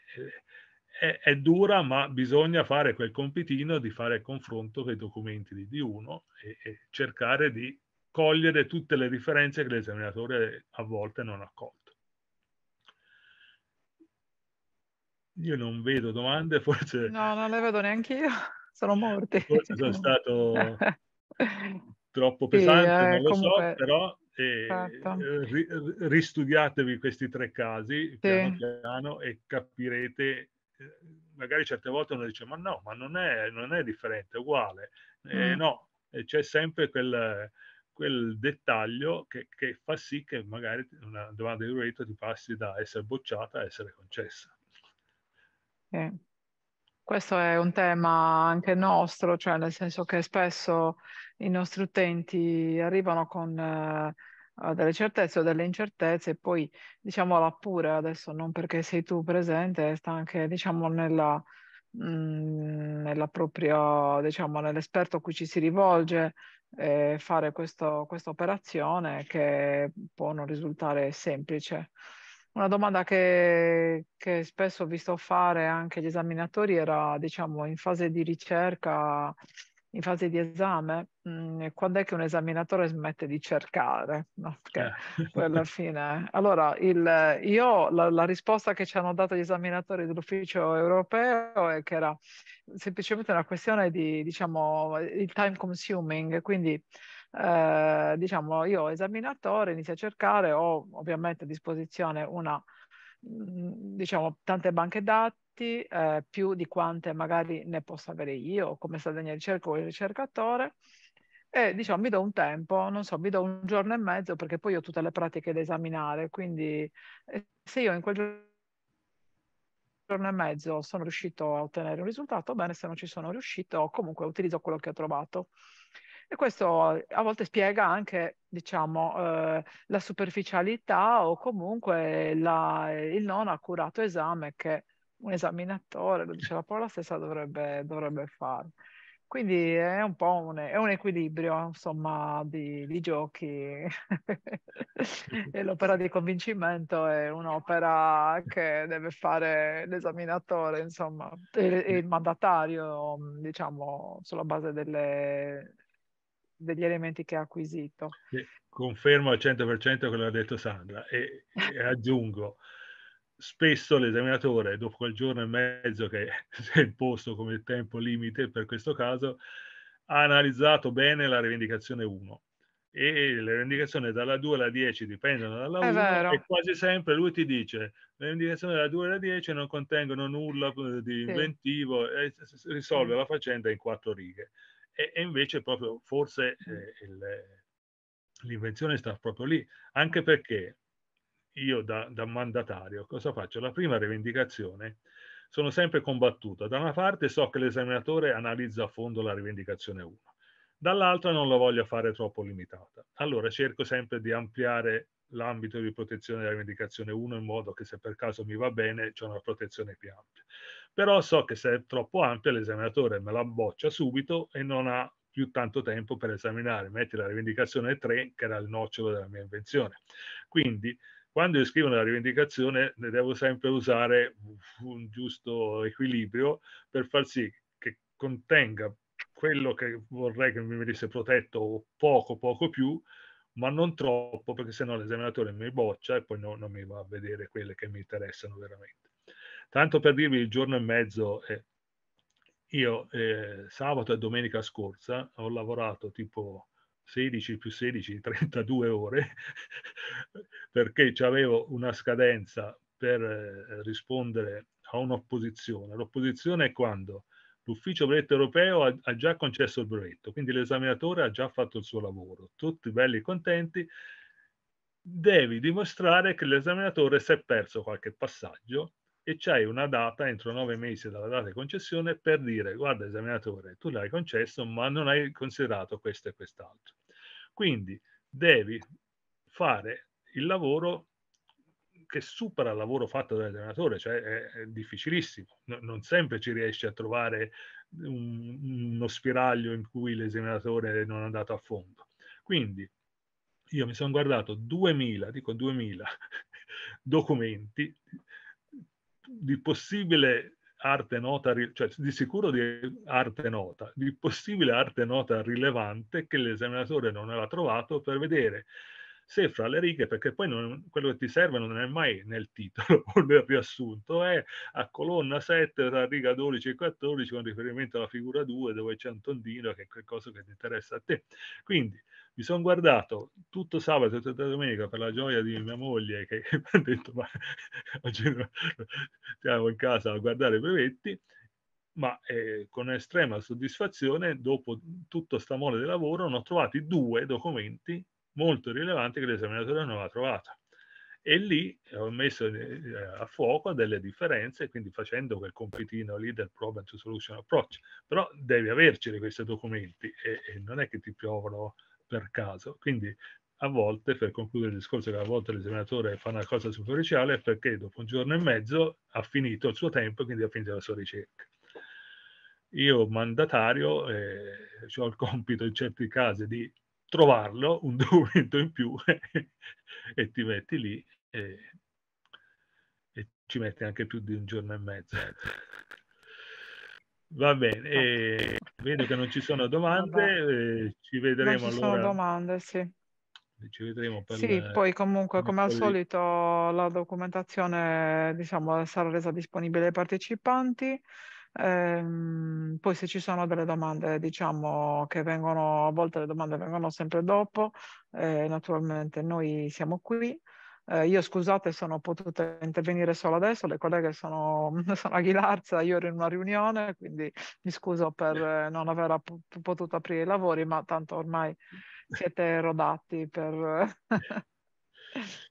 è, è, dura, ma bisogna fare quel compitino di fare confronto con i documenti di, di uno e, e cercare di cogliere tutte le differenze che l'esaminatore a volte non ha colto. Io non vedo domande, forse... No, non le vedo neanche io, sono morti. Forse sono stato troppo pesante, sì, eh, comunque... so, però eh, certo. eh ristudiatevi questi tre casi piano piano e capirete eh, magari certe volte uno dice ma no, ma non è, non è differente, è uguale. Eh, mm. No, eh, c'è sempre quel, quel dettaglio che, che, fa sì che magari una domanda di reddito ti passi da essere bocciata a essere concessa. Eh. Questo è un tema anche nostro, cioè nel senso che spesso i nostri utenti arrivano con... Eh, dalle certezze o dalle incertezze e poi diciamola pure adesso non perché sei tu presente, sta anche diciamo nella, mh, mhmm, nella propria, diciamo nell'esperto a cui ci si rivolge eh, fare questo, questa operazione che può non risultare semplice. Una domanda che, che, spesso ho visto fare anche gli esaminatori era, diciamo, in fase di ricerca, in fase di esame, mh, mm, quando è che un esaminatore smette di cercare? No? Perché eh. poi alla fine... Allora, il, io la, la, risposta che ci hanno dato gli esaminatori dell'ufficio europeo è che era semplicemente una questione di, diciamo, il time consuming, quindi... Eh, diciamo io esaminatore inizio a cercare ho ovviamente a disposizione una mm, diciamo tante banche dati esperti, eh, più di quante magari ne possa avere io come Sardegna Ricerca o il ricercatore, e diciamo mi do un tempo, non so, mi do un giorno e mezzo perché poi ho tutte le pratiche da esaminare, quindi eh, se io in quel giorno e mezzo sono riuscito a ottenere un risultato, bene, se non ci sono riuscito comunque utilizzo quello che ho trovato. E questo eh, a volte spiega anche, diciamo, eh, la superficialità o comunque la, il non accurato esame che un esaminatore, lo dice la parola stessa, dovrebbe, dovrebbe fare. Quindi è un po' un, è un equilibrio, insomma, di, di giochi e l'opera di convincimento è un'opera che deve fare l'esaminatore, insomma, e, il mandatario, diciamo, sulla base delle, degli elementi che ha acquisito. Confermo al 100% quello che ha detto Sandra e, e aggiungo spesso l'esaminatore, dopo quel giorno e mezzo che si è imposto come tempo limite per questo caso, ha analizzato bene la rivendicazione 1 e le rivendicazioni dalla 2 alla 10 dipendono dalla 1 e quasi sempre lui ti dice le rivendicazioni dalla 2 alla 10 non contengono nulla eh, di inventivo eh, sì. e risolve la faccenda in quattro righe e, e invece proprio forse eh, l'invenzione sta proprio lì anche perché io da, da mandatario cosa faccio? La prima rivendicazione sono sempre combattuto. Da una parte so che l'esaminatore analizza a fondo la rivendicazione 1, dall'altra non la voglio fare troppo limitata. Allora cerco sempre di ampliare l'ambito di protezione della rivendicazione 1 in modo che se per caso mi va bene c'è una protezione più ampia. Però so che se è troppo ampia l'esaminatore me la boccia subito e non ha più tanto tempo per esaminare, metti la rivendicazione 3 che era il nocciolo della mia invenzione. Quindi quando io scrivo una rivendicazione ne devo sempre usare un giusto equilibrio per far sì che contenga quello che vorrei che mi venisse protetto o poco, poco più, ma non troppo perché sennò l'esaminatore mi boccia e poi no, non mi va a vedere quelle che mi interessano veramente. Tanto per dirvi il giorno e mezzo, eh, io eh, sabato e domenica scorsa ho lavorato tipo 16 più 16, 32 ore, perché avevo una scadenza per eh, rispondere a un'opposizione. L'opposizione è quando l'ufficio brevetto europeo ha, già concesso il brevetto, quindi l'esaminatore ha già fatto il suo lavoro, tutti belli e contenti, devi dimostrare che l'esaminatore si è perso qualche passaggio e c'hai una data entro nove mesi dalla data di concessione per dire guarda esaminatore tu l'hai concesso ma non hai considerato questo e quest'altro quindi devi fare il lavoro che supera il lavoro fatto dall'allenatore, cioè è, è difficilissimo, no, non sempre ci riesci a trovare un, uno spiraglio in cui l'esaminatore non è andato a fondo. Quindi io mi sono guardato 2000, dico 2000 documenti di possibile arte nota, cioè di sicuro di arte nota, di possibile arte nota rilevante che l'esaminatore non aveva trovato per vedere se fra le righe, perché poi non, quello che ti serve non è mai nel titolo o nel riassunto, è a colonna 7 tra riga 12 e 14 con riferimento alla figura 2 dove c'è un tondino che è qualcosa che ti interessa a te. Quindi mi sono guardato tutto sabato e tutta domenica per la gioia di mia moglie che mi ha detto ma oggi stiamo in casa a guardare i brevetti ma eh, con estrema soddisfazione dopo tutto sta mole di lavoro ne ho trovati due documenti molto rilevante che l'esaminatore non ha trovato. E lì ho messo eh, a fuoco delle differenze, quindi facendo quel compitino lì del Problem to Solution Approach. Però devi averceli questi documenti e, e non è che ti piovono per caso. Quindi a volte, per concludere il discorso che a volte l'esaminatore fa una cosa superficiale, è perché dopo un giorno e mezzo ha finito il suo tempo e quindi ha finito la sua ricerca. Io mandatario eh, ho il compito in certi casi di trovarlo, un documento in più, e ti metti lì e, e, ci metti anche più di un giorno e mezzo. Va bene, ah. e, eh, vedo che non ci sono domande, eh, ci vedremo non ci allora. sono domande, sì. Ci vedremo per sì, le... poi comunque come al solito la documentazione diciamo, sarà resa disponibile ai partecipanti. Ehm, poi se ci sono delle domande, diciamo che vengono, a volte le domande vengono sempre dopo, eh, naturalmente noi siamo qui. Eh, io scusate, sono potuta intervenire solo adesso, le colleghe sono, sono a Ghilarza, io ero in una riunione, quindi mi scuso per eh, non aver potuto aprire i lavori, ma tanto ormai siete rodati per... Eh.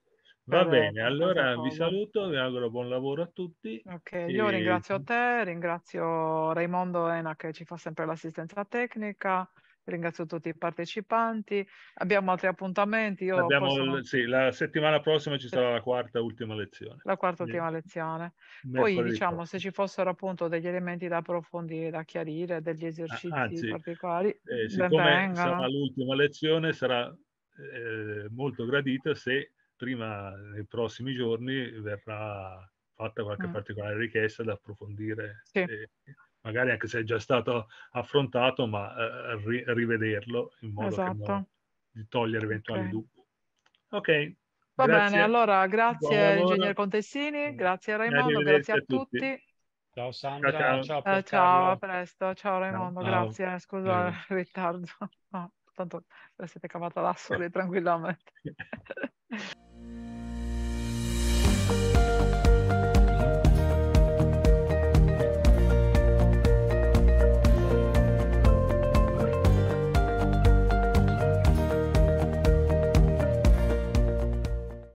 Va bene, allora vi saluto, vi auguro buon lavoro a tutti. Ok, e... io ringrazio te, ringrazio Raimondo Ena che ci fa sempre l'assistenza tecnica, ringrazio tutti i partecipanti. Abbiamo altri appuntamenti. Io Abbiamo, posso... sì, la settimana prossima ci sarà la quarta ultima lezione. La quarta ultima yeah. lezione. Poi diciamo prossimo. se ci fossero appunto degli elementi da approfondire, da chiarire, degli esercizi ah, anzi, particolari. Eh, siccome sarà l'ultima lezione sarà eh, molto gradita se prima, nei prossimi giorni, verrà fatta qualche mm. particolare richiesta da approfondire. Sì. E, magari anche se è già stato affrontato, ma eh, ri- rivederlo in modo esatto. non, di togliere eventuali okay. dubbi. Ok. Va grazie. bene, allora grazie ingegner Contessini, mm. grazie Raimondo, grazie a tutti. A tutti. Ciao Sandra, ciao, ciao. ciao, eh, ciao a presto, ciao Raimondo, ciao. grazie, scusa il eh. ritardo, no, tanto siete cavata da soli tranquillamente.